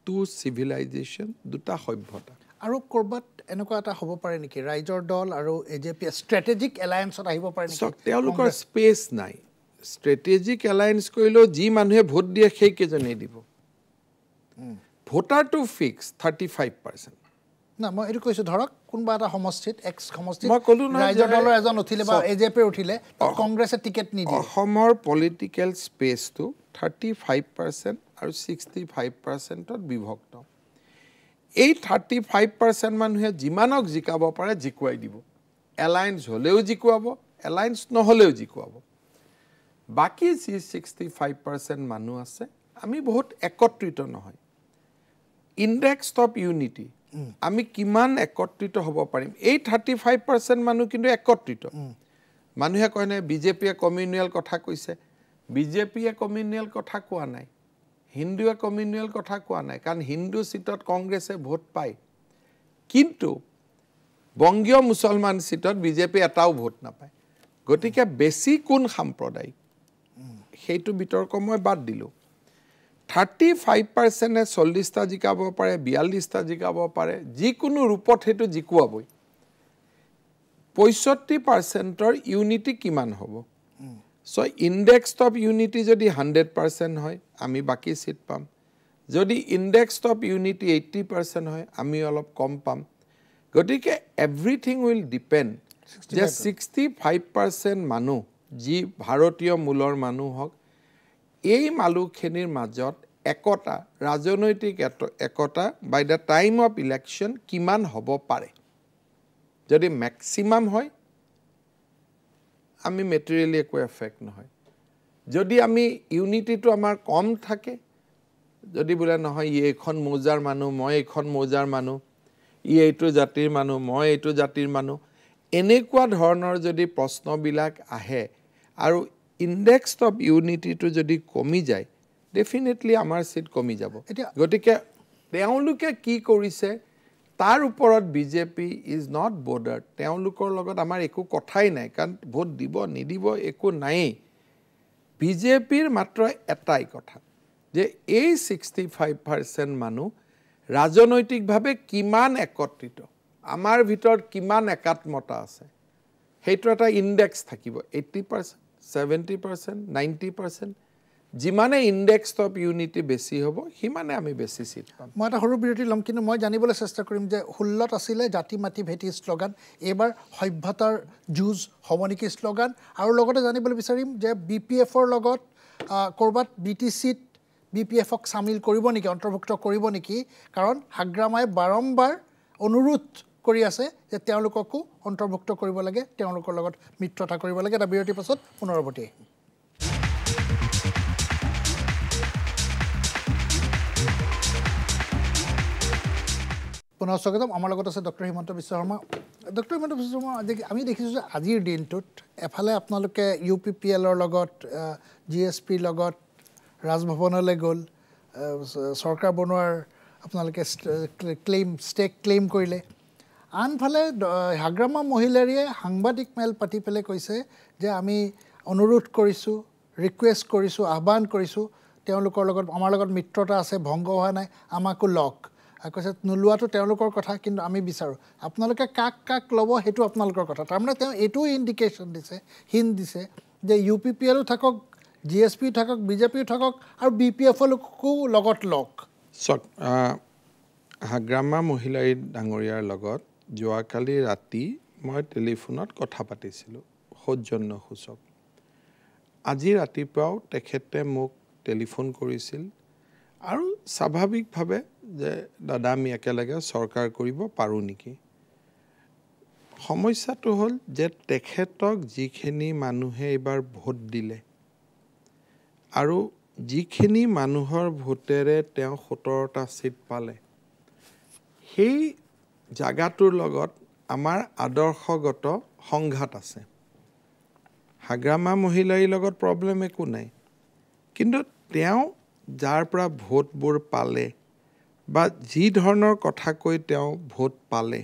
two civilisation দুটা সভ্যতা আৰু ক'ৰবাত এনেকুৱা এটা হ'ব পাৰে নেকি ৰাইজৰ দল আৰু এ জে পি ষ্ট্ৰেটেজিক এলায়েঞ্চত আহিব পাৰে তেওঁলোকৰ স্পেচ নাই ষ্ট্ৰেটেজিক এলায়েঞ্চ কৰিলেও যি মানুহে ভোট দিয়ে সেইকেইজনেই দিব ভোটাৰটো ফিক্স থাৰ্টি ফাইভ পাৰ্চেণ্ট সমষ্টিত এক্স অসমৰ পলিটিকেল স্পেচটো বিভক্ত এই থাৰ্টি ফাইভ পাৰ্চেণ্ট মানুহে যিমানক জিকাব পাৰে জিকুৱাই দিব এলায়েঞ্চ হ'লেও জিকুৱাব এলায়েন্স নহ'লেও জিকুৱাব বাকী যি ছিক্সটি ফাইভ পাৰ্চেণ্ট মানুহ আছে আমি বহুত একত্ৰিত নহয় ইণ্ডেক্স অফ ইউনিটি আমি কিমান একত্ৰিত হ'ব পাৰিম এই থাৰ্টি ফাইভ পাৰ্চেণ্ট মানুহ কিন্তু একত্ৰিত মানুহে কয় নে বিজেপিয়ে কমিউনিয়েল কথা কৈছে বিজেপিয়ে কমিউনিয়েল কথা কোৱা নাই হিন্দুৱে কমিউনিয়েল কথা কোৱা নাই কাৰণ হিন্দু চিটত কংগ্ৰেছে ভোট পায় কিন্তু বংগীয় মুছলমান চিটত বিজেপিয়ে এটাও ভোট নাপায় গতিকে বেছি কোন সাম্প্ৰদায়িক সেইটো বিতৰ্ক মই বাদ দিলোঁ থাৰ্টি ফাইভ পাৰ্চেণ্টে চল্লিছটা জিকাব পাৰে বিয়াল্লিছটা জিকাব পাৰে যিকোনো ৰূপত সেইটো জিকোৱাবই পঁয়ষষ্ঠি পাৰ্চেণ্টৰ ইউনিটি কিমান হ'ব চ' ইণ্ডেক্স অফ ইউনিটি যদি হাণ্ড্ৰেড পাৰ্চেণ্ট হয় আমি বাকী ছিট পাম যদি index of unity eighty percent হয় আমি অলপ কম পাম গতিকে এভৰিথিং উইল ডিপেণ্ড যে ছিক্সটি ফাইভ পাৰ্চেণ্ট মানুহ যি ভাৰতীয় মূলৰ মানুহ হওক এই মানুহখিনিৰ মাজত একতা ৰাজনৈতিক একতা by the time of election কিমান হ'ব পাৰে যদি মেক্সিমাম হয় আমি মেটেৰিয়েলি একো এফেক্ট নহয় যদি আমি ইউনিটিটো আমাৰ কম থাকে যদি বোলে নহয় ই এইখন মৌজাৰ মানুহ মই এইখন মৌজাৰ মানুহ ই এইটো জাতিৰ মানুহ মই এইটো জাতিৰ মানুহ এনেকুৱা ধৰণৰ যদি প্ৰশ্নবিলাক আহে আৰু ইণ্ডেক্স অফ ইউনিটিটো যদি কমি যায় ডেফিনেটলি আমাৰ চিট কমি যাব এতিয়া গতিকে তেওঁলোকে কি কৰিছে তাৰ ওপৰত বিজেপি ইজ নট বৰ্ডাৰ তেওঁলোকৰ লগত আমাৰ একো কথাই নাই কাৰণ ভোট দিব নিদিব একো নাইয়েই বিজেপিৰ মাত্ৰ এটাই কথা যে এই ছিক্সটি ফাইভ পাৰ্চেণ্ট মানুহ ৰাজনৈতিকভাৱে কিমান একত্ৰিত আমাৰ ভিতৰত কিমান একাত্মতা আছে সেইটো এটা ইণ্ডেক্স থাকিব eighty percent seventy percent ninety percent যিমানে ইণ্ডেক্স অফ ইউনিটি বেছি হ'ব সিমানে আমি বেছি চিট পাম মই এটা সৰু বিৰতি ল'ম কিন্তু মই জানিবলৈ চেষ্টা কৰিম যে ষোল্লত আছিলে জাতি মাটি ভেটি শ্লোগান এইবাৰ সভ্যতাৰ যুঁজ হ'ব নেকি শ্লোগান আৰু লগতে জানিবলৈ বিচাৰিম যে বি পি এফৰ লগত ক'ৰবাত বি টি চিত বি পি এফক চামিল কৰিব নেকি অন্তৰ্ভুক্ত কৰিব নেকি কাৰণ হাগ্ৰামাই বাৰম্বাৰ অনুৰোধ কৰি আছে যে তেওঁলোককো অন্তৰ্ভুক্ত কৰিব লাগে তেওঁলোকৰ লগত মিত্ৰতা কৰিব লাগে এটা বিৰতিৰ পাছত পুনৰৱৰ্তী আহিম পুনৰ স্বাগতম আমাৰ লগত আছে ডক্টৰ হিমন্ত বিশ্ব শৰ্মা ডক্টৰ হিমন্ত বিশ্ব শৰ্মা আজি আমি দেখিছোঁ যে আজিৰ দিনটোত এফালে আপোনালোকে ইউ পি পি এলৰ লগত জি এছ পিৰ লগত ৰাজভৱনলৈ গ'ল চৰকাৰ বনোৱাৰ আপোনালোকে ক্লেইম ষ্টেক ক্লেইম কৰিলে আনফালে হাগ্ৰামা মহিলাৰীয়ে সাংবাদিক মেল পাতি পেলাই কৈছে যে আমি অনুৰোধ কৰিছোঁ ৰিকুৱেষ্ট কৰিছোঁ আহ্বান কৰিছোঁ তেওঁলোকৰ লগত আমাৰ লগত মিত্ৰতা আছে ভংগ হোৱা নাই আমাকো লওক আৰু কৈছে নোলোৱাটো তেওঁলোকৰ কথা কিন্তু আমি বিচাৰোঁ আপোনালোকে কাক কাক ল'ব সেইটো আপোনালোকৰ কথা তাৰমানে তেওঁ এইটো ইণ্ডিকেশ্যন দিছে হিণ্ট দিছে যে ইউ পি পি এলো থাকক জি এছ পিও থাকক বিজেপিও থাকক আৰু বি পি এফ লোককো লগত লওক চাওক হাগ্ৰামা মহিলাৰী ডাঙৰীয়াৰ লগত যোৱাকালি ৰাতি মই টেলিফোনত কথা পাতিছিলোঁ সৌজন্য সূচক আজি ৰাতিপুৱাও তেখেতে মোক টেলিফোন কৰিছিল আৰু স্বাভাৱিকভাৱে যে দাদা আমি একেলগে চৰকাৰ কৰিব পাৰোঁ নেকি সমস্যাটো হ'ল যে তেখেতক যিখিনি মানুহে এইবাৰ ভোট দিলে আৰু যিখিনি মানুহৰ ভোটেৰে তেওঁ সোতৰটা ছিট পালে সেই জেগাটোৰ লগত আমাৰ আদৰ্শগত সংঘাত আছে হাগ্ৰামা মহিলাৰীৰ লগত প্ৰব্লেম একো নাই কিন্তু তেওঁ যাৰ পৰা ভোটবোৰ পালে বা যি ধৰণৰ কথা কৈ তেওঁ ভোট পালে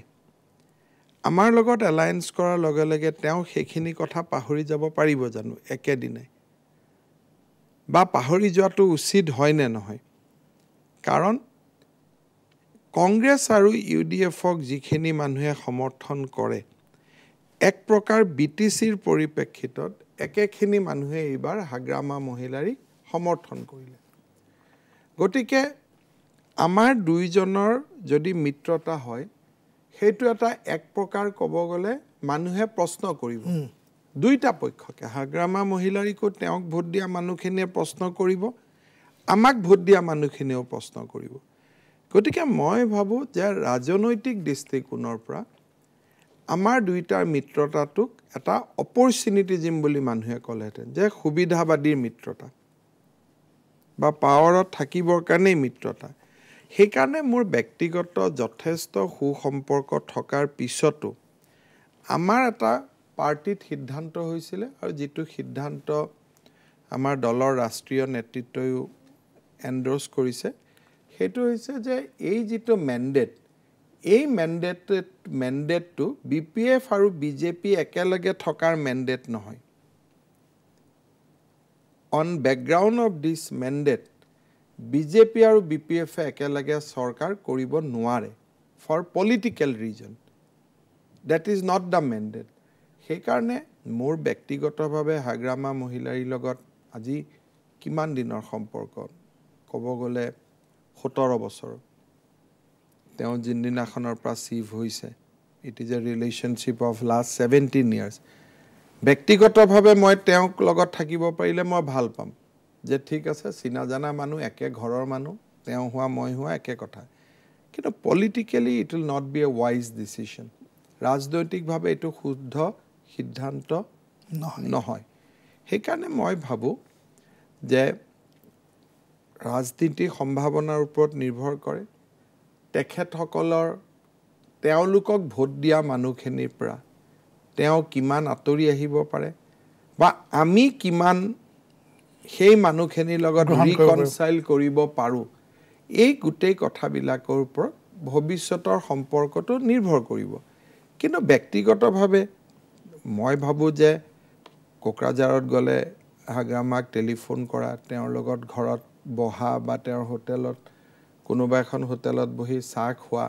আমাৰ লগত এলায়েঞ্চ কৰাৰ লগে লগে তেওঁ সেইখিনি কথা পাহৰি যাব পাৰিব জানো একেদিনাই বা পাহৰি যোৱাটো উচিত হয়নে নহয় কাৰণ কংগ্ৰেছ আৰু ইউ ডি এফক যিখিনি মানুহে সমৰ্থন কৰে এক প্ৰকাৰ বি টি চিৰ পৰিপ্ৰেক্ষিতত একেখিনি মানুহে এইবাৰ হাগ্ৰামা মহিলাৰীক সমৰ্থন কৰিলে গতিকে আমাৰ দুইজনৰ যদি মিত্ৰতা হয় সেইটো এটা এক প্ৰকাৰ ক'ব গ'লে মানুহে প্ৰশ্ন কৰিব দুয়োটা পক্ষকে হাগ্ৰামা মহিলাৰীকো তেওঁক ভোট দিয়া মানুহখিনিয়ে প্ৰশ্ন কৰিব আমাক ভোট দিয়া মানুহখিনিয়েও প্ৰশ্ন কৰিব গতিকে মই ভাবোঁ যে ৰাজনৈতিক দৃষ্টিকোণৰ পৰা আমাৰ দুয়োটাৰ মিত্ৰতাটোক এটা অপৰচুনিটিজিম বুলি মানুহে ক'লেহেঁতেন যে সুবিধাবাদীৰ মিত্ৰতা বা পাৱাৰত থাকিবৰ কাৰণেই মিত্ৰতা সেইকাৰণে মোৰ ব্যক্তিগত যথেষ্ট সু সম্পৰ্ক থকাৰ পিছতো আমাৰ এটা পাৰ্টিত সিদ্ধান্ত হৈছিলে আৰু যিটো সিদ্ধান্ত আমাৰ দলৰ ৰাষ্ট্ৰীয় নেতৃত্বইও এণ্ড'ৰ্চ কৰিছে সেইটো হৈছে যে এই যিটো মেণ্ডেট এই মেণ্ডেট মেণ্ডেটটো বি পি এফ আৰু বি জে পি একেলগে থকাৰ মেণ্ডেট নহয় on background of this mandate BJP আৰু বি পি এফে একেলগে চৰকাৰ কৰিব নোৱাৰে for political reason that is not the mandate সেইকাৰণে মোৰ ব্যক্তিগতভাৱে হাগ্ৰামা মহিলাৰীৰ লগত আজি কিমান দিনৰ সম্পৰ্ক ক'ব গ'লে সোতৰ বছৰ তেওঁ যিদিনাখনৰ পৰা চিভ হৈছে it is a relationship of last seventeen years ব্যক্তিগতভাৱে মই তেওঁক লগত থাকিব পাৰিলে মই ভাল পাম যে ঠিক আছে চিনা জানা মানুহ একে ঘৰৰ মানুহ তেওঁ হোৱা মই হোৱা একে কথা কিন্তু politically it will not be a wise decision ৰাজনৈতিকভাৱে এইটো শুদ্ধ সিদ্ধান্ত নহয় সেইকাৰণে মই ভাবোঁ যে ৰাজনীতিৰ সম্ভাৱনাৰ ওপৰত নিৰ্ভৰ কৰে তেখেতসকলৰ তেওঁলোকক ভোট দিয়া মানুহখিনিৰ পৰা তেওঁ কিমান আঁতৰি আহিব পাৰে বা আমি কিমান সেই মানুহখিনিৰ লগত ৰিকনচাইল কৰিব পাৰোঁ এই গোটেই কথাবিলাকৰ ওপৰত ভৱিষ্যতৰ সম্পৰ্কটো নিৰ্ভৰ কৰিব কিন্তু ব্যক্তিগতভাৱে মই ভাবোঁ যে কোকৰাঝাৰত গ'লে হাগ্ৰামাক টেলিফোন কৰা তেওঁৰ লগত ঘৰত বহা বা তেওঁৰ হোটেলত কোনোবা এখন হোটেলত বহি চাহ খোৱা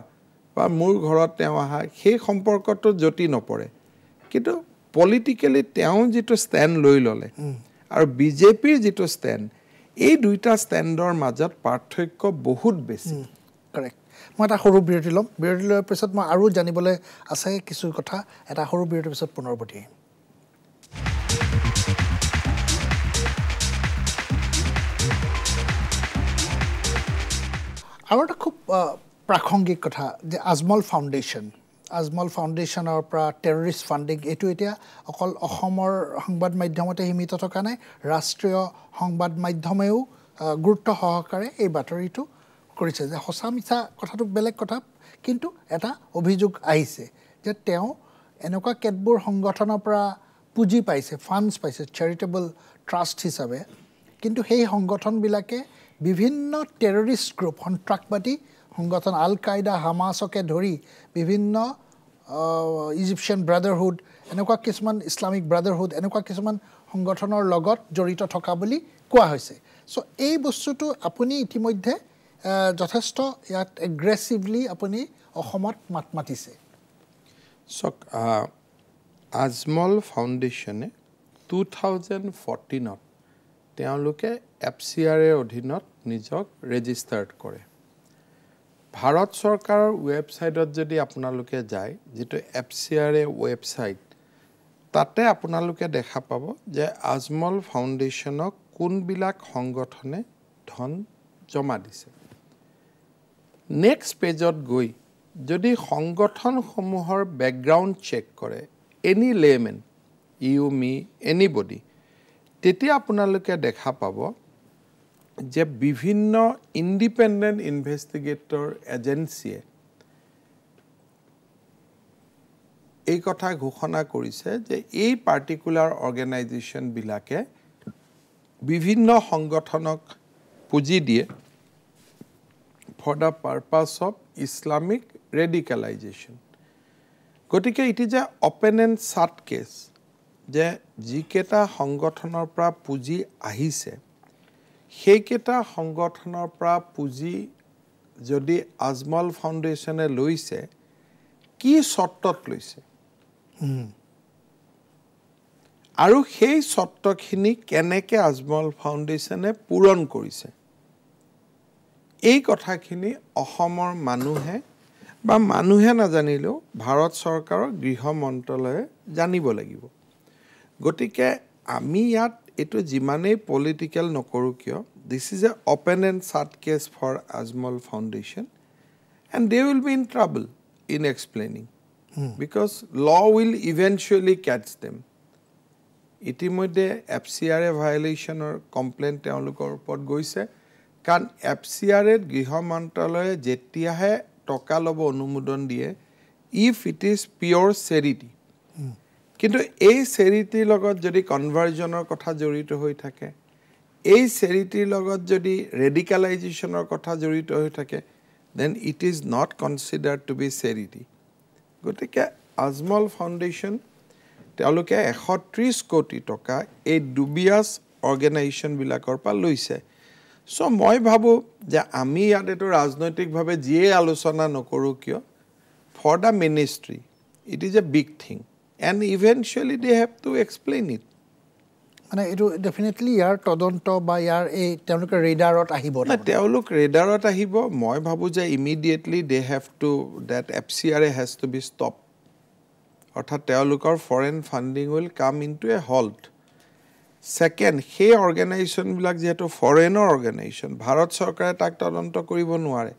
বা মোৰ ঘৰত তেওঁ অহা সেই সম্পৰ্কটো জটি নপৰে কিন্তু পলিটিকেলি তেওঁ যিটো ষ্টেণ্ড লৈ ল'লে আৰু বিজেপিৰ যিটো ষ্টেণ্ড এই দুইটা ষ্টেণ্ডৰ মাজত পাৰ্থক্য বহুত বেছি কাৰেক্ট মই এটা সৰু বিৰতি ল'ম বিৰতি লোৱাৰ পিছত মই আৰু জানিবলৈ আছে কিছু কথা এটা সৰু বিৰতিৰ পিছত পুনৰ বটি আহিম আৰু এটা খুব প্ৰাসংগিক কথা যে আজমল ফাউণ্ডেশ্যন আজমল ফাউণ্ডেশ্যনৰ পৰা টেৰৰিষ্ট ফাণ্ডিং এইটো এতিয়া অকল অসমৰ সংবাদ মাধ্যমতে সীমিত থকা নাই ৰাষ্ট্ৰীয় সংবাদ মাধ্যমেও গুৰুত্ব সহকাৰে এই বাতৰিটো কৰিছে যে সঁচা মিছা কথাটো বেলেগ কথা কিন্তু এটা অভিযোগ আহিছে যে তেওঁ এনেকুৱা কেতবোৰ সংগঠনৰ পৰা পুঁজি পাইছে ফাণ্ডছ পাইছে চেৰিটেবল ট্ৰাষ্ট হিচাপে কিন্তু সেই সংগঠনবিলাকে বিভিন্ন টেৰৰিষ্ট গ্ৰুপ সন্ত্ৰাসবাদী সংগঠন আল কায়দা হামাছকে ধৰি বিভিন্ন ইজিপচিয়ান ব্ৰাদাৰহুড এনেকুৱা কিছুমান ইছলামিক ব্ৰাদাৰহুড এনেকুৱা কিছুমান সংগঠনৰ লগত জড়িত থকা বুলি কোৱা হৈছে চ' এই বস্তুটো আপুনি ইতিমধ্যে যথেষ্ট ইয়াত এগ্ৰেছিভলি আপুনি অসমত মাত মাতিছে চাওক আজমল ফাউণ্ডেশ্যনে টু থাউজেণ্ড ফৰ্টিনত তেওঁলোকে এফ চি আৰ এৰ অধীনত নিজক ৰেজিষ্টাৰ্ড কৰে ভাৰত চৰকাৰৰ ৱেবছাইটত যদি আপোনালোকে যায় যিটো F C R A website তাতে আপোনালোকে দেখা পাব যে আজমল ফাউণ্ডেশ্যনক কোনবিলাক সংগঠনে ধন জমা দিছে নেক্সট পেজত গৈ যদি সংগঠনসমূহৰ বেকগ্ৰাউণ্ড চেক কৰে any layman you me anybody তেতিয়া আপোনালোকে দেখা পাব যে বিভিন্ন ইণ্ডিপেণ্ডেণ্ট ইনভেষ্টিগেটৰ এজেঞ্চিয়ে এই কথা ঘোষণা কৰিছে যে এই পাৰ্টিকুলাৰ অৰ্গেনাইজেশ্যনবিলাকে বিভিন্ন সংগঠনক পুঁজি দিয়ে for the purpose of Islamic radicalisation গতিকে it is a open and shut case যে যিকেইটা সংগঠনৰ পৰা পুঁজি আহিছে সেইকেইটা সংগঠনৰ পৰা পুঁজি যদি আজমল ফাউণ্ডেশ্যনে লৈছে কি চৰ্তত লৈছে আৰু সেই চৰ্তখিনি কেনেকৈ আজমল ফাউণ্ডেশ্যনে পূৰণ কৰিছে এই কথাখিনি অসমৰ মানুহে বা মানুহে নাজানিলেও ভাৰত চৰকাৰৰ গৃহ মন্ত্ৰালয়ে জানিব লাগিব গতিকে আমি ইয়াত এইটো যিমানেই পলিটিকেল নকৰোঁ কিয় this is a open and shut case for Ajmal Foundation and they will be in trouble in explaining because law will eventually catch them ইতিমধ্যে এফ চি আৰ এ ভায়লেশ্যনৰ কমপ্লেইন তেওঁলোকৰ ওপৰত গৈছে কাৰণ এফ চি আৰ এত গৃহ মন্ত্ৰালয়ে যেতিয়াহে টকা ল'ব অনুমোদন দিয়ে if it is pure charity কিন্তু এই চেৰিটিৰ লগত যদি কনভাৰ্জনৰ কথা জড়িত হৈ থাকে এই চেৰিটিৰ লগত যদি ৰেডিকেলাইজেশ্যনৰ কথা জড়িত হৈ থাকে then it is not consider to be charity গতিকে আজমল ফাউণ্ডেশ্যন তেওঁলোকে এশ ত্ৰিছ কোটি টকা এই ডুবিয়াছ অৰ্গেনাইজেশ্যনবিলাকৰ পৰা লৈছে চ' মই ভাবোঁ যে আমি ইয়াত এইটো ৰাজনৈতিকভাৱে যিয়েই আলোচনা নকৰোঁ কিয় for the ministry it is a big thing and eventually they have to explain it মানে এইটো ডেফিনেটলি ইয়াৰ তদন্ত বা ইয়াৰ এই তেওঁলোকে ৰেডাৰত আহিব তেওঁলোক ৰেডাৰত আহিব মই ভাবোঁ যে immediately they have to that F C R A has to be stop অৰ্থাৎ তেওঁলোকৰ foreign funding will come into a halt second সেই অৰ্গেনাইজেশ্যনবিলাক যিহেতু ফৰেনৰ অৰ্গেনাইজেশ্যন ভাৰত চৰকাৰে তাক তদন্ত কৰিব নোৱাৰে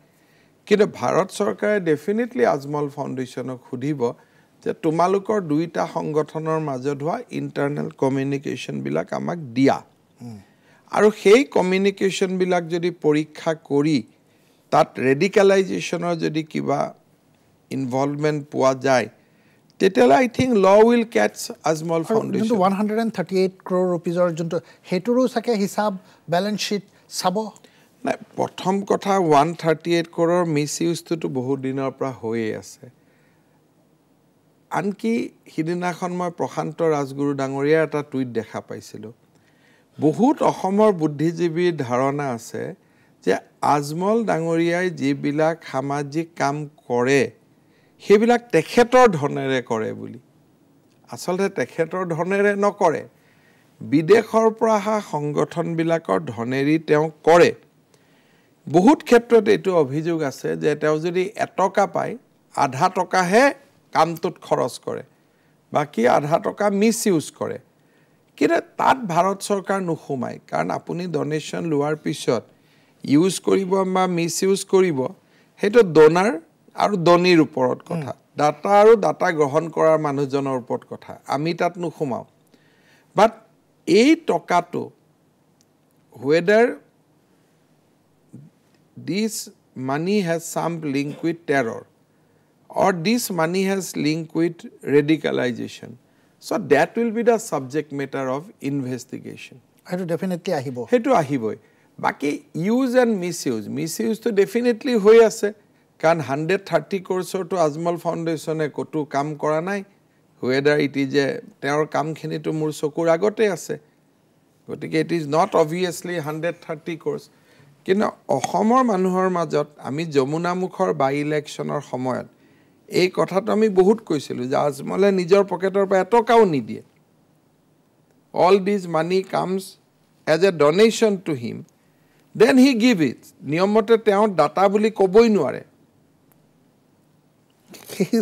কিন্তু ভাৰত চৰকাৰে ডেফিনেটলি আজমল ফাউণ্ডেশ্যনক সুধিব যে তোমালোকৰ দুইটা সংগঠনৰ মাজত হোৱা ইণ্টাৰনেল কমিউনিকেশ্যনবিলাক আমাক দিয়া আৰু সেই কমিউনিকেশ্যনবিলাক যদি পৰীক্ষা কৰি তাত ৰেডিকেলাইজেশ্যনৰ যদি কিবা ইনভলভমেণ্ট পোৱা যায় তেতিয়াহ'লে I think law will catch Ajmal Foundation one hundred and thirty eight crore' ৰুপিজৰ যোনটো সেইটোৰো চাগে হিচাপ বেলেঞ্চ শ্বিট চাব নাই প্ৰথম কথা ওৱান থাৰ্টি এইট ক্ৰ'ৰ মিছ ইউজটোতো বহুত দিনৰ পৰা হৈয়ে আছে আনকি সিদিনাখন মই প্ৰশান্ত ৰাজগুৰু ডাঙৰীয়াৰ এটা টুইট দেখা পাইছিলোঁ বহুত অসমৰ বুদ্ধিজীৱীৰ ধাৰণা আছে যে আজমল ডাঙৰীয়াই যিবিলাক সামাজিক কাম কৰে সেইবিলাক তেখেতৰ ধনেৰে কৰে বুলি আচলতে তেখেতৰ ধনেৰে নকৰে বিদেশৰ পৰা অহা সংগঠনবিলাকৰ ধনেৰি তেওঁ কৰে বহুত ক্ষেত্ৰত এইটো অভিযোগ আছে যে তেওঁ যদি এটকা পায় আধা টকাহে কামটোত খৰচ কৰে বাকী আধা টকা মিছ ইউজ কৰে কিন্তু তাত ভাৰত চৰকাৰ নোসোমায় কাৰণ আপুনি ডনেশ্যন লোৱাৰ পিছত ইউজ কৰিব বা মিছ ইউজ কৰিব সেইটো ডনাৰ আৰু ডনিৰ ওপৰত কথা ডাটা আৰু ডাটা গ্ৰহণ কৰাৰ মানুহজনৰ ওপৰত কথা আমি তাত নোসোমাওঁ বাট এই টকাটো whether this money has some link with terror or this money has link with radicalization. So that will be the subject matter of investigation. It will definitely be. It will be. Baki use and misuse. Misuse to definitely be. Because 130 crores to Azmal Foundation is to come Koranai. Whether it is a terror come khini to Mursokura gote ase. But it is not obviously 130 crores. Kino, Ohomor Manuhar Majot, Ami Jomunamukhar by election or Homoyat. এই কথাটো আমি বহুত কৈছিলোঁ যে আজমলে নিজৰ পকেটৰ পৰা এটকাও নিদিয়ে all these money comes as a donation to him then he give it নিয়মমতে তেওঁ দাতা বুলি ক'বই নোৱাৰে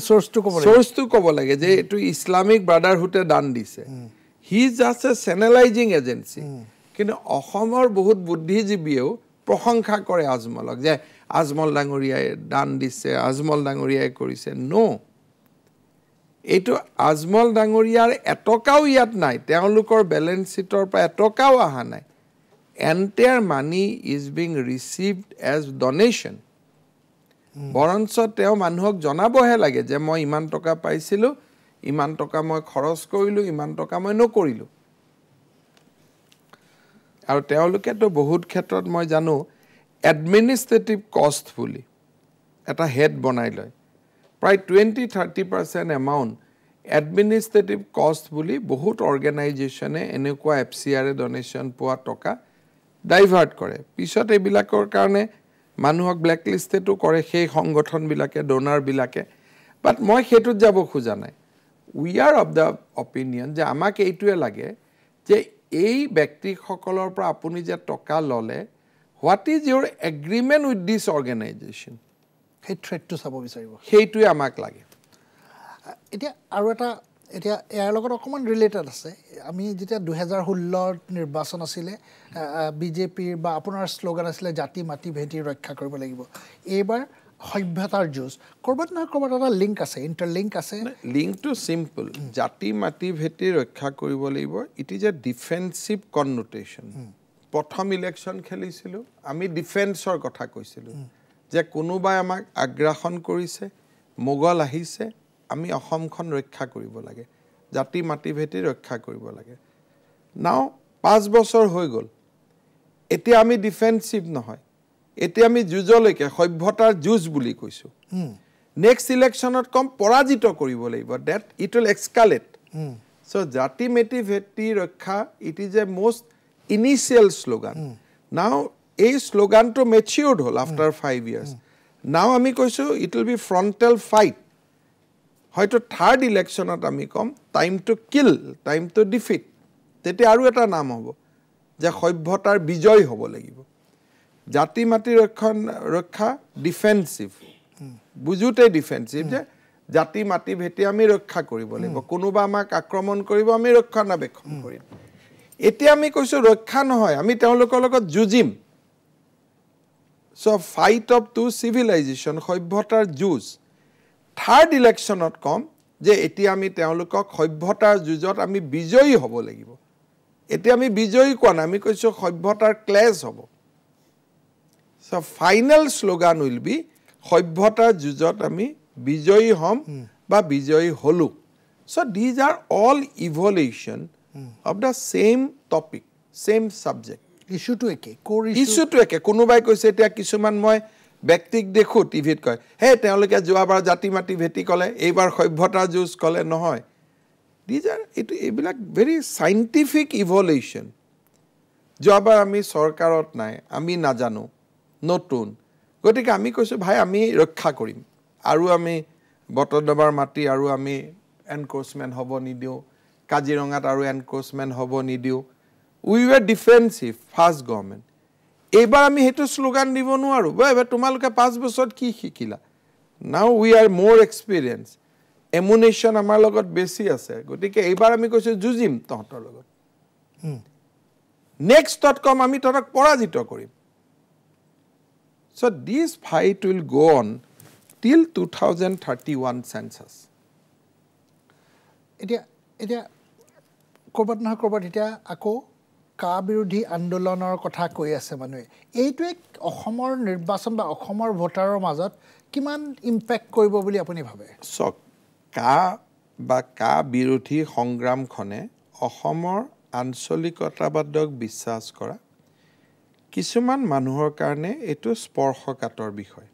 চৰ্চটো ক'ব লাগে যে এইটো ইছলামিক ব্ৰাদাৰহুডে দান দিছে হি জাষ্ট এ চেনেলাইজিং এজেঞ্চি কিন্তু অসমৰ বহুত বুদ্ধিজীৱীয়েও প্ৰশংসা কৰে আজমলক যে আজমল ডাঙৰীয়াই দান দিছে আজমল ডাঙৰীয়াই কৰিছে ন এইটো আজমল ডাঙৰীয়াৰ এটকাও ইয়াত নাই তেওঁলোকৰ বেলেঞ্চ শ্বিটৰ পৰা এটকাও অহা নাই entire money is being received as donation বৰঞ্চ তেওঁ মানুহক জনাবহে লাগে যে মই ইমান টকা পাইছিলোঁ ইমান টকা মই খৰচ কৰিলোঁ ইমান টকা মই নকৰিলোঁ আৰু তেওঁলোকেতো বহুত ক্ষেত্ৰত মই জানো এডমিনিষ্ট্ৰেটিভ কষ্ট বুলি এটা হেড বনাই লয় প্ৰায় twenty thirty percent amount administrative cost বুলি বহুত অৰ্গেনাইজেশ্যনে এনেকুৱা F C R A donation পোৱা টকা ডাইভাৰ্ট কৰে পিছত এইবিলাকৰ কাৰণে মানুহক ব্লেকলিষ্টেটো কৰে সেই সংগঠনবিলাকে ডনাৰবিলাকে বাট মই সেইটোত যাব খোজা নাই we are of the opinion যে আমাক এইটোৱে লাগে যে এই ব্যক্তিসকলৰ পৰা আপুনি যে টকা ল'লে what is your agreement with this organisation সেই থ্ৰেডটো চাব বিচাৰিব সেইটোৱে আমাক লাগে এতিয়া আৰু এটা এতিয়া ইয়াৰ লগত অকণমান ৰিলেটেড আছে আমি যেতিয়া দুহেজাৰ ষোল্ল নিৰ্বাচন আছিলে বিজেপিৰ বা আপোনাৰ শ্লোগান আছিলে জাতি মাটি ভেটি ৰক্ষা কৰিব লাগিব এইবাৰ সভ্যতাৰ যুঁজ ক'ৰবাত নহয় ক'ৰবাত এটা লিংক আছে ইণ্টাৰ লিংক আছে লিংকটো চিম্পল জাতি মাটি ভেটি ৰক্ষা কৰিব লাগিব it is a defensive connotation প্ৰথম ইলেকশ্যন খেলিছিলোঁ আমি ডিফেন্সৰ কথা কৈছিলোঁ যে কোনোবাই আমাক আগ্ৰাসন কৰিছে মোগল আহিছে আমি অসমখন ৰক্ষা কৰিব লাগে জাতি মাটি ভেটি ৰক্ষা কৰিব লাগে নাও পাঁচ বছৰ হৈ গ'ল এতিয়া আমি ডিফেন্সিভ নহয় এতিয়া আমি যুঁজলৈকে সভ্যতাৰ যুঁজ বুলি কৈছোঁ নেক্সট ইলেকশ্যনত কম পৰাজিত কৰিব লাগিব that it will escalate so' জাতি মেটি ভেটি ৰক্ষা it is a most initial slogan now এই শ্লোগানটো মেচিয়ৰ্ড হ'ল আফটাৰ ফাইভ ইয়াৰ্ছ নাও আমি কৈছোঁ it will be frontal fight হয়তো থাৰ্ড ইলেকশ্যনত আমি ক'ম time to kill time to defeat তেতিয়া আৰু এটা নাম হ'ব যে সভ্যতাৰ বিজয় হ'ব লাগিব জাতি মাতি ৰক্ষণ ৰক্ষা ডিফেন্সিভ বুজোতেই ডিফেন্সিভ যে জাতি মাতি ভেটি আমি ৰক্ষা কৰিব লাগিব hmm. কোনোবা আমাক আক্ৰমণ কৰিব আমি ৰক্ষণাবেক্ষণ hmm. কৰিম এতিয়া আমি কৈছোঁ ৰক্ষা নহয় আমি তেওঁলোকৰ লগত যুঁজিম so' fight of two civilisation সভ্যতাৰ যুঁজ থাৰ্ড ইলেকশ্যনত ক'ম যে এতিয়া আমি তেওঁলোকক সভ্যতাৰ যুঁজত আমি বিজয়ী হ'ব লাগিব এতিয়া আমি বিজয়ী কোৱা নাই আমি কৈছোঁ সভ্যতাৰ ক্লেছ হ'ব so' final slogan will be সভ্যতাৰ যুঁজত আমি বিজয়ী হ'ম বা বিজয়ী হ'লোঁ so' these are all evolution of the same topic, same subject. Issue to a cake, core issue. Issue to a cake, Kunubai Koseta Kisuman Moy, Bektik de Kut, if it coy. Hey, tell like a Juaba Jatimati Veticole, Eber Hoybota Juice Cole Nohoi. These are, it will be like very scientific evolution. Juaba Ami Sorkarot Nai, Ami Najano, no tune. Gotik Ami Kosub, Hai Ami Rokakurim, Aruami, Bottle Dabar Mati, Aruami, Encroachment Hobonidio. কাজিৰঙাত আৰু encroachment হ'ব নিদিওঁ we were defensive first government এইবাৰ আমি সেইটো slogan দিব নোৱাৰোঁ বা তোমালোকে পাঁচ বছৰত কি শিকিলা নাও উই আৰ মোৰ এক্সপিৰিয়েঞ্চ এমুনেশ্যন আমাৰ লগত বেছি আছে গতিকে এইবাৰ আমি কৈছোঁ যুঁজিম তহঁতৰ লগত নেক্সট তত কম আমি তহঁতক পৰাজিত কৰিম so' this fight will go' on till two thousand thirty one chances এতিয়া এতিয়া ক'ৰবাত নহয় ক'ৰবাত এতিয়া আকৌ কা বিৰোধী আন্দোলনৰ কথা কৈ আছে মানুহে এইটোৱে অসমৰ নিৰ্বাচন বা অসমৰ ভোটাৰৰ মাজত কিমান ইম্পেক্ট কৰিব বুলি আপুনি ভাবে চক কা বা কা বিৰোধী সংগ্ৰামখনে অসমৰ আঞ্চলিকতাবাদক বিশ্বাস কৰা কিছুমান মানুহৰ কাৰণে এইটো স্পৰ্শকাতৰ বিষয়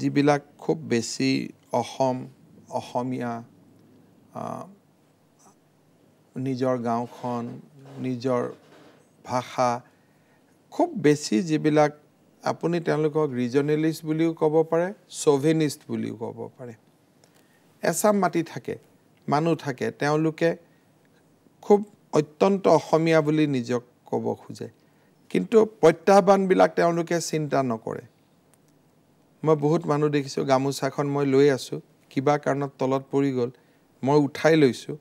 যিবিলাক খুব বেছি অসম অসমীয়া নিজৰ গাঁওখন নিজৰ ভাষা খুব বেছি যিবিলাক আপুনি তেওঁলোকক ৰিজনেলিষ্ট বুলিও ক'ব পাৰে ছ'ভেনিষ্ট বুলিও ক'ব পাৰে এচাম মাটি থাকে মানুহ থাকে তেওঁলোকে খুব অত্যন্ত অসমীয়া বুলি নিজক ক'ব খোজে কিন্তু প্ৰত্যাহ্বানবিলাক তেওঁলোকে চিন্তা নকৰে মই বহুত মানুহ দেখিছোঁ গামোচাখন মই লৈ আছোঁ কিবা কাৰণত তলত পৰি গ'ল মই উঠাই লৈছোঁ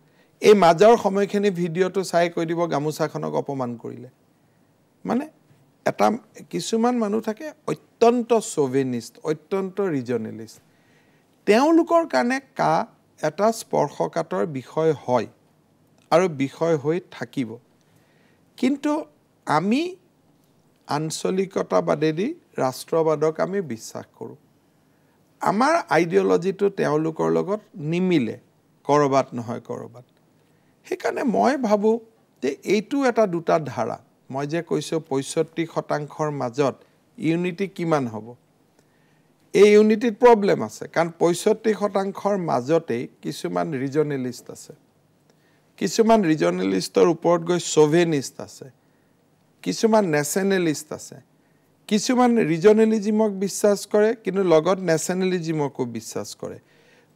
এই মাজৰ সময়খিনি ভিডিঅ'টো চাই কৈ দিব গামোচাখনক অপমান কৰিলে মানে এটা কিছুমান মানুহ থাকে অত্যন্ত ছ'ভেনিষ্ট অত্যন্ত ৰিজনেলিষ্ট তেওঁলোকৰ কাৰণে কা এটা স্পৰ্শকাতৰ বিষয় হয় আৰু বিষয় হৈ থাকিব কিন্তু আমি আঞ্চলিকতাবাদেদি ৰাষ্ট্ৰবাদক আমি বিশ্বাস কৰোঁ আমাৰ আইডিয়লজিটো তেওঁলোকৰ লগত নিমিলে ক'ৰবাত নহয় ক'ৰবাত সেইকাৰণে মই ভাবোঁ যে এইটো এটা দুটা ধাৰা মই যে কৈছোঁ পঁয়ষষ্ঠি শতাংশৰ মাজত ইউনিটি কিমান হ'ব এই ইউনিটিত প্ৰব্লেম আছে কাৰণ পঁয়ষষ্ঠি শতাংশৰ মাজতেই কিছুমান ৰিজনেলিষ্ট আছে কিছুমান ৰিজনেলিষ্টৰ ওপৰত গৈ ছ'ভেনিষ্ট আছে কিছুমান নেশ্যনেলিষ্ট আছে কিছুমান ৰিজনেলিজিমক বিশ্বাস কৰে কিন্তু লগত নেশ্যনেলিজিমকো বিশ্বাস কৰে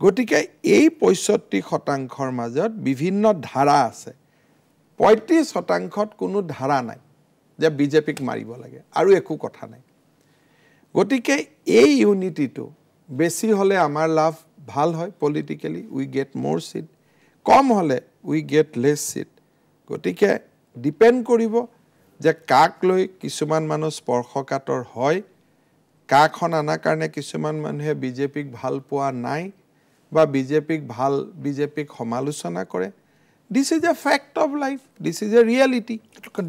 গতিকে এই পঁয়ষষ্ঠি শতাংশৰ মাজত বিভিন্ন ধাৰা আছে পঁয়ত্ৰিছ শতাংশত কোনো ধাৰা নাই যে বিজেপিক মাৰিব লাগে আৰু একো কথা নাই গতিকে এই ইউনিটিটো বেছি হ'লে আমাৰ লাভ ভাল হয় পলিটিকেলি উই গেট মোৰ ছিট কম হ'লে উই গেট লেছ চিট গতিকে ডিপেণ্ড কৰিব যে কাক লৈ কিছুমান মানুহ স্পৰ্শকাতৰ হয় কাখন অনাৰ কাৰণে কিছুমান মানুহে বিজেপিক ভাল পোৱা নাই বা বিজেপিক ভাল বিজেপিক সমালোচনা কৰে this is a fact of life this is a reality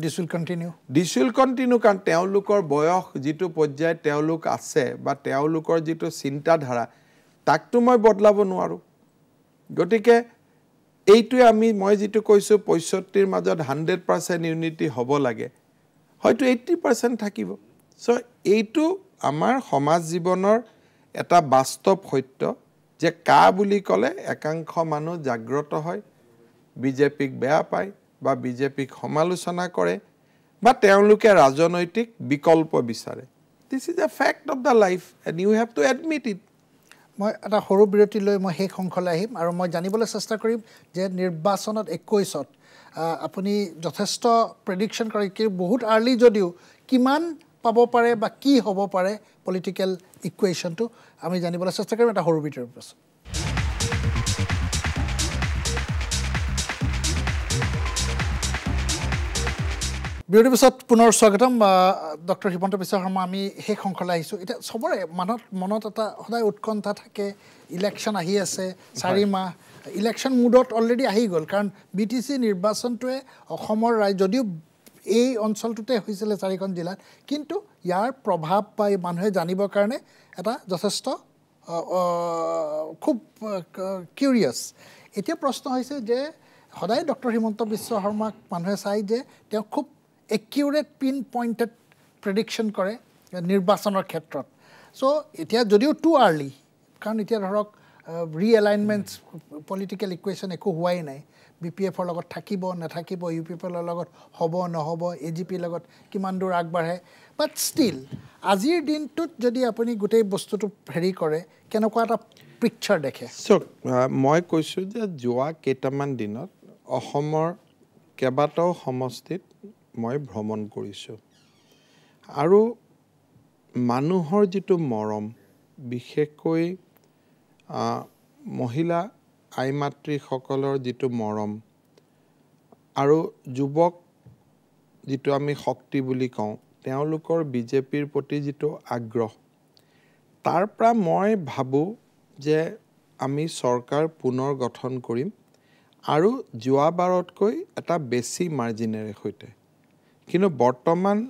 this will continue this will continue কাৰণ তেওঁলোকৰ বয়স যিটো পৰ্যায়ত তেওঁলোক আছে বা তেওঁলোকৰ যিটো চিন্তাধাৰা তাকতো মই বদলাব নোৱাৰোঁ গতিকে এইটোৱে আমি মই যিটো কৈছোঁ পঁয়ষষ্ঠিৰ মাজত হাণ্ড্ৰেড পাৰ্চেণ্ট ইউনিটি হ'ব লাগে হয়তো এইট্টি পাৰ্চেণ্ট থাকিব চ' এইটো আমাৰ সমাজ জীৱনৰ এটা বাস্তৱ সত্য যে কা বুলি ক'লে একাংশ মানুহ জাগ্ৰত হয় বিজেপিক বেয়া পায় বা বিজেপিক সমালোচনা কৰে বা তেওঁলোকে ৰাজনৈতিক বিকল্প বিচাৰে this is a fact of the life and you have to admit it মই এটা সৰু বিৰতি লৈ মই সেই অংশলৈ আহিম আৰু মই জানিবলৈ চেষ্টা কৰিম যে নিৰ্বাচনত একৈছত আপুনি যথেষ্ট প্ৰেডিকশ্যন কৰে কিন্তু বহুত আৰ্লি যদিও কিমান পাব পাৰে বা কি হ'ব পাৰে পলিটিকেল ইকুৱেশ্যনটো আমি জানিবলৈ চেষ্টা কৰিম এটা সৰু বিতৰ প্ৰশ্ন বিৰতি পিছত পুনৰ স্বাগতম ডক্টৰ হিমন্ত বিশ্ব শৰ্মা আমি সেই শংখলাই আহিছোঁ এতিয়া চবৰে মনত মনত এটা সদায় উৎকণ্ঠা থাকে ইলেকশ্যন আহি আছে চাৰি মাহ ইলেকশ্যন মুডত অলৰেডি আহি গ'ল কাৰণ বি টি চি নিৰ্বাচনটোৱে অসমৰ ৰাইজ যদিও এই অঞ্চলটোতে হৈছিলে চাৰিখন জিলাত কিন্তু ইয়াৰ প্ৰভাৱ বা মানুহে জানিবৰ কাৰণে এটা যথেষ্ট খুব কিউৰিয়াছ এতিয়া প্ৰশ্ন হৈছে যে সদায় ডক্টৰ হিমন্ত বিশ্ব শৰ্মাক মানুহে চাই যে তেওঁ খুব একিউৰেট পিন পইণ্টেড প্ৰেডিকশ্যন কৰে নিৰ্বাচনৰ ক্ষেত্ৰত চ' এতিয়া যদিও টু আৰ্লি কাৰণ এতিয়া ধৰক ৰি এলাইনমেণ্টছ পলিটিকেল ইকুৱেশ্যন একো হোৱাই নাই বি পি এফৰ লগত থাকিব নাথাকিব ইউ পি পি এলৰ লগত হ'ব নহ'ব এ জি পিৰ লগত কিমান দূৰ আগবাঢ়ে বাট ষ্টিল আজিৰ দিনটোত যদি আপুনি গোটেই বস্তুটো হেৰি কৰে কেনেকুৱা এটা পিকচাৰ দেখে চ'ক মই কৈছোঁ যে যোৱা কেইটামান দিনত অসমৰ কেইবাটাও সমষ্টিত মই ভ্ৰমণ কৰিছোঁ আৰু মানুহৰ যিটো মৰম বিশেষকৈ মহিলা আই মাতৃসকলৰ যিটো মৰম আৰু যুৱক যিটো আমি শক্তি বুলি কওঁ তেওঁলোকৰ বিজেপিৰ প্ৰতি যিটো আগ্ৰহ তাৰ পৰা মই ভাবোঁ যে আমি চৰকাৰ পুনৰ গঠন কৰিম আৰু যোৱাবাৰতকৈ এটা বেছি মাৰ্জিনেৰে সৈতে কিন্তু বৰ্তমান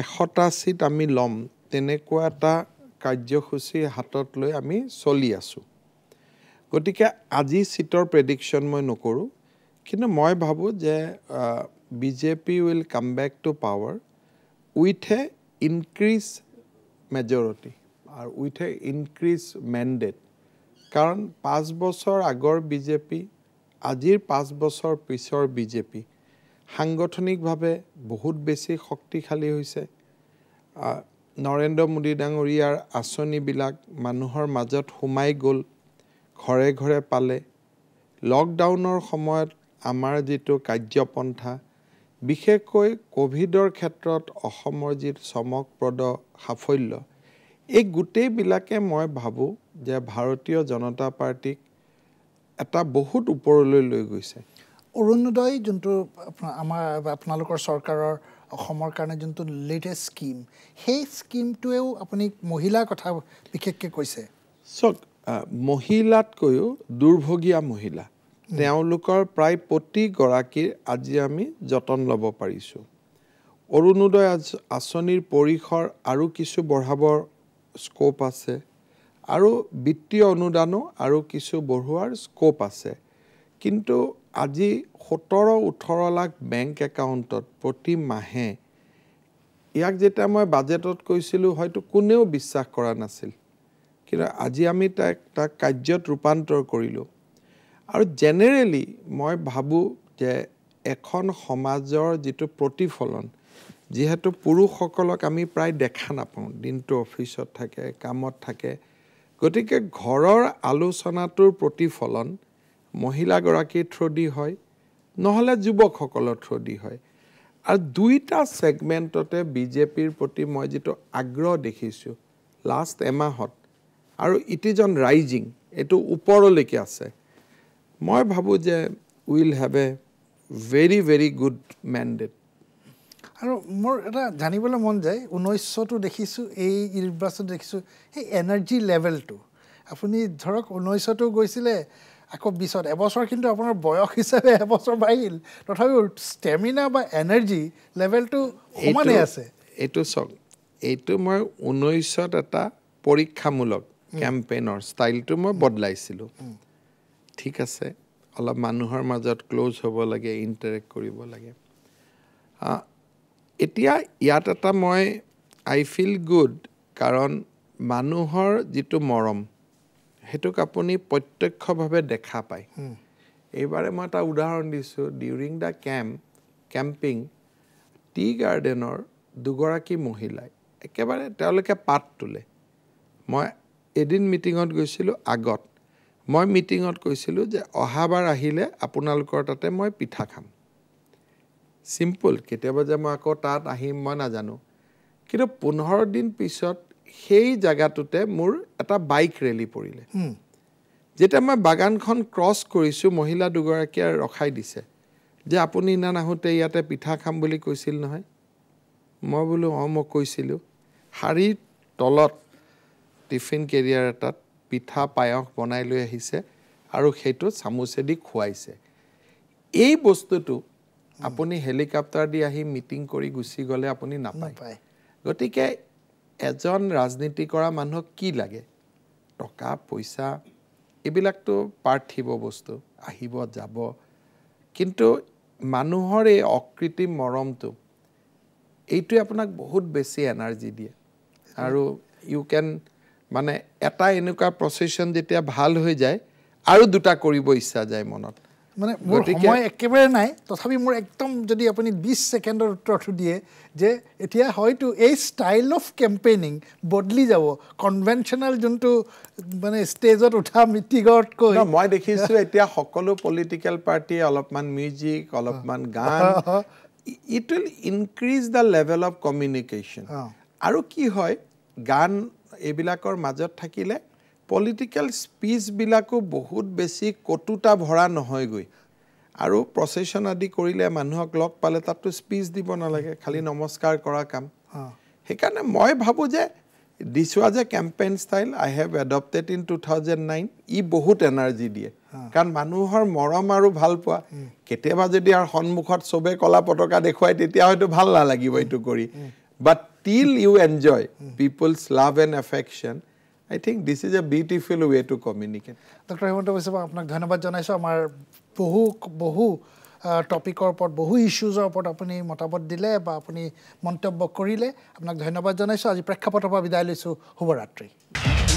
এশটা চিট আমি ল'ম তেনেকুৱা এটা কাৰ্যসূচী হাতত লৈ আমি চলি আছোঁ গতিকে আজি চিটৰ প্ৰেডিকশ্যন মই নকৰোঁ কিন্তু মই ভাবোঁ যে B J P will come back to power with a increase majority আৰু উইথ এ ইনক্ৰিজ মেণ্ডেট কাৰণ পাঁচ বছৰ আগৰ বি জে পি আজিৰ পাঁচ বছৰ পিছৰ বি জে পি সাংগঠনিকভাৱে বহুত বেছি শক্তিশালী হৈছে নৰেন্দ্ৰ মোদী ডাঙৰীয়াৰ আঁচনিবিলাক মানুহৰ মাজত সোমাই গ'ল ঘৰে ঘৰে পালে লকডাউনৰ সময়ত আমাৰ যিটো কাৰ্যপন্থা বিশেষকৈ ক'ভিডৰ ক্ষেত্ৰত অসমৰ যি চমকপ্ৰদ সাফল্য এই গোটেইবিলাকে মই ভাবোঁ যে ভাৰতীয় জনতা পাৰ্টীক এটা বহুত ওপৰলৈ লৈ গৈছে অৰুণোদয় যোনটো আমাৰ আপোনালোকৰ চৰকাৰৰ অসমৰ কাৰণে যোনটো লেটেষ্ট স্কিম সেই স্কিমটোৱেও আপুনি মহিলাৰ কথা বিশেষকৈ কৈছে চাওক মহিলাতকৈও দুৰ্ভগীয়া মহিলা তেওঁলোকৰ প্ৰায় প্ৰতিগৰাকীৰ আজি আমি যতন ল'ব পাৰিছোঁ অৰুণোদয় আঁচ আঁচনিৰ পৰিসৰ আৰু কিছু বঢ়াবৰ স্ক'প আছে আৰু বিত্তীয় অনুদানো আৰু কিছু বঢ়োৱাৰ স্ক'প আছে কিন্তু আজি সোতৰ ওঠৰ লাখ বেংক একাউণ্টত প্ৰতি মাহে ইয়াক যেতিয়া মই বাজেটত কৈছিলোঁ হয়তো কোনেও বিশ্বাস কৰা নাছিল কিন্তু আজি আমি তাইক তাক কাৰ্যত ৰূপান্তৰ কৰিলোঁ আৰু জেনেৰেলি মই ভাবোঁ যে এখন সমাজৰ যিটো প্ৰতিফলন যিহেতু পুৰুষসকলক আমি প্ৰায় দেখা নাপাওঁ দিনটো অফিচত থাকে কামত থাকে গতিকে ঘৰৰ আলোচনাটোৰ প্ৰতিফলন মহিলাগৰাকীৰ দি হয় নহ'লে যুৱকসকলৰ থ্ৰদি হয় আৰু দুইটা ছেগমেণ্টতে বিজেপিৰ প্ৰতি মই যিটো আগ্ৰহ দেখিছোঁ লাষ্ট এমাহত আৰু ইট ইজ অন ৰাইজিং এইটো ওপৰলৈকে আছে মই ভাবোঁ যে will have a very very good mandate আৰু মোৰ এটা জানিবলৈ মন যায় ঊনৈছশটো দেখিছোঁ এই নিৰ্বাচন দেখিছোঁ সেই এনাৰ্জি লেভেলটো আপুনি ধৰক ঊনৈছশটো গৈছিলে আকৌ বিছত এবছৰ কিন্তু আপোনাৰ বয়স হিচাপে এবছৰ বাঢ়িল তথাপিও ষ্টেমিনা বা এনাৰ্জি লেভেলটো সমানেই আছে এইটো চাওক এইটো মই ঊনৈছত এটা পৰীক্ষামূলক কেম্পেইনৰ mm. ষ্টাইলটো মই বদলাইছিলোঁ mm. ঠিক আছে অলপ মানুহৰ মাজত ক্ল'জ হ'ব লাগে ইণ্টাৰেক্ট কৰিব লাগে এতিয়া ইয়াত এটা মই আই ফিল গুড কাৰণ মানুহৰ যিটো মৰম সেইটোক আপুনি প্ৰত্যক্ষভাৱে দেখা পায় mm. এইবাৰে মই এটা উদাহৰণ দিছোঁ during the camp camping tea গাৰ্ডেনৰ দুগৰাকী মহিলাই একেবাৰে তেওঁলোকে পাত তোলে মই এদিন মিটিঙত গৈছিলোঁ আগত মই মিটিঙত কৈছিলোঁ যে অহাবাৰ আহিলে আপোনালোকৰ তাতে মই পিঠা খাম ছিম্পল কেতিয়াবা যে মই আকৌ তাত আহিম মই নাজানো কিন্তু পোন্ধৰ দিন পিছত সেই জেগাটোতে মোৰ এটা বাইক ৰেলী পৰিলে যেতিয়া মই বাগানখন ক্ৰছ কৰিছোঁ মহিলা দুগৰাকীয়ে ৰখাই দিছে যে আপুনি ইনা নাহোঁতে ইয়াতে পিঠা খাম বুলি কৈছিল নহয় মই বোলো অঁ মই কৈছিলোঁ শাৰীৰ তলত টিফিন কেৰিয়াৰ এটাত পিঠা পায়স বনাই লৈ আহিছে আৰু সেইটো চামুচেদি খুৱাইছে এই বস্তুটো আপুনি হেলিকপ্টাৰ দি আহি মিটিং কৰি গুচি গ'লে আপুনি নাপায় গতিকে এজন ৰাজনীতি কৰা মানুহক কি লাগে টকা পইচা এইবিলাকতো পাৰ্থিব বস্তু আহিব যাব কিন্তু মানুহৰ এই অকৃত্ৰিম মৰমটো এইটোৱে আপোনাক বহুত বেছি এনাৰ্জি দিয়ে আৰু ইউ কেন মানে এটা এনেকুৱা প্ৰচেচন যেতিয়া ভাল হৈ যায় আৰু দুটা কৰিব ইচ্ছা যায় মনত মানে মই একেবাৰে নাই তথাপি মোৰ একদম যদি আপুনি বিছ ছেকেণ্ডৰ উত্তৰটো দিয়ে যে এতিয়া হয়তো এই ষ্টাইল অফ কেম্পেইনিং বদলি যাব কনভেনশ্যনেল যোনটো মানে ষ্টেজত উঠা মিটিঙতকৈ মই দেখিছোঁ এতিয়া সকলো পলিটিকেল পাৰ্টিয়ে অলপমান মিউজিক অলপমান গান it will increase the level of communication আৰু কি হয় গান এইবিলাকৰ মাজত থাকিলে পলিটিকেল স্পীচবিলাকো বহুত বেছি কটুতা ভৰা নহয়গৈ আৰু প্ৰচেশ্যন আদি কৰিলে মানুহক লগ পালে তাততো স্পীচ দিব নালাগে খালি নমস্কাৰ কৰা কাম সেইকাৰণে মই ভাবোঁ যে this was a campaign style I have adopted in two thousand nine ই বহুত এনাৰ্জি দিয়ে কাৰণ মানুহৰ মৰম আৰু ভাল পোৱা কেতিয়াবা যদি আৰু সন্মুখত চবেই কলা পতকা দেখুৱায় তেতিয়া হয়তো ভাল নালাগিব এইটো কৰি But till you enjoy people's love and affection, I think this is a beautiful way to communicate. Dr. Hemanta Vaisabha, apnaak dhanabad janai so amar bohu, bohu topic or pot, bohu issues or pot apni matabat dile, ba apni montabba kori le, apnaak dhanabad janai so aji prakha potapa vidayle so hubaratri. Thank you.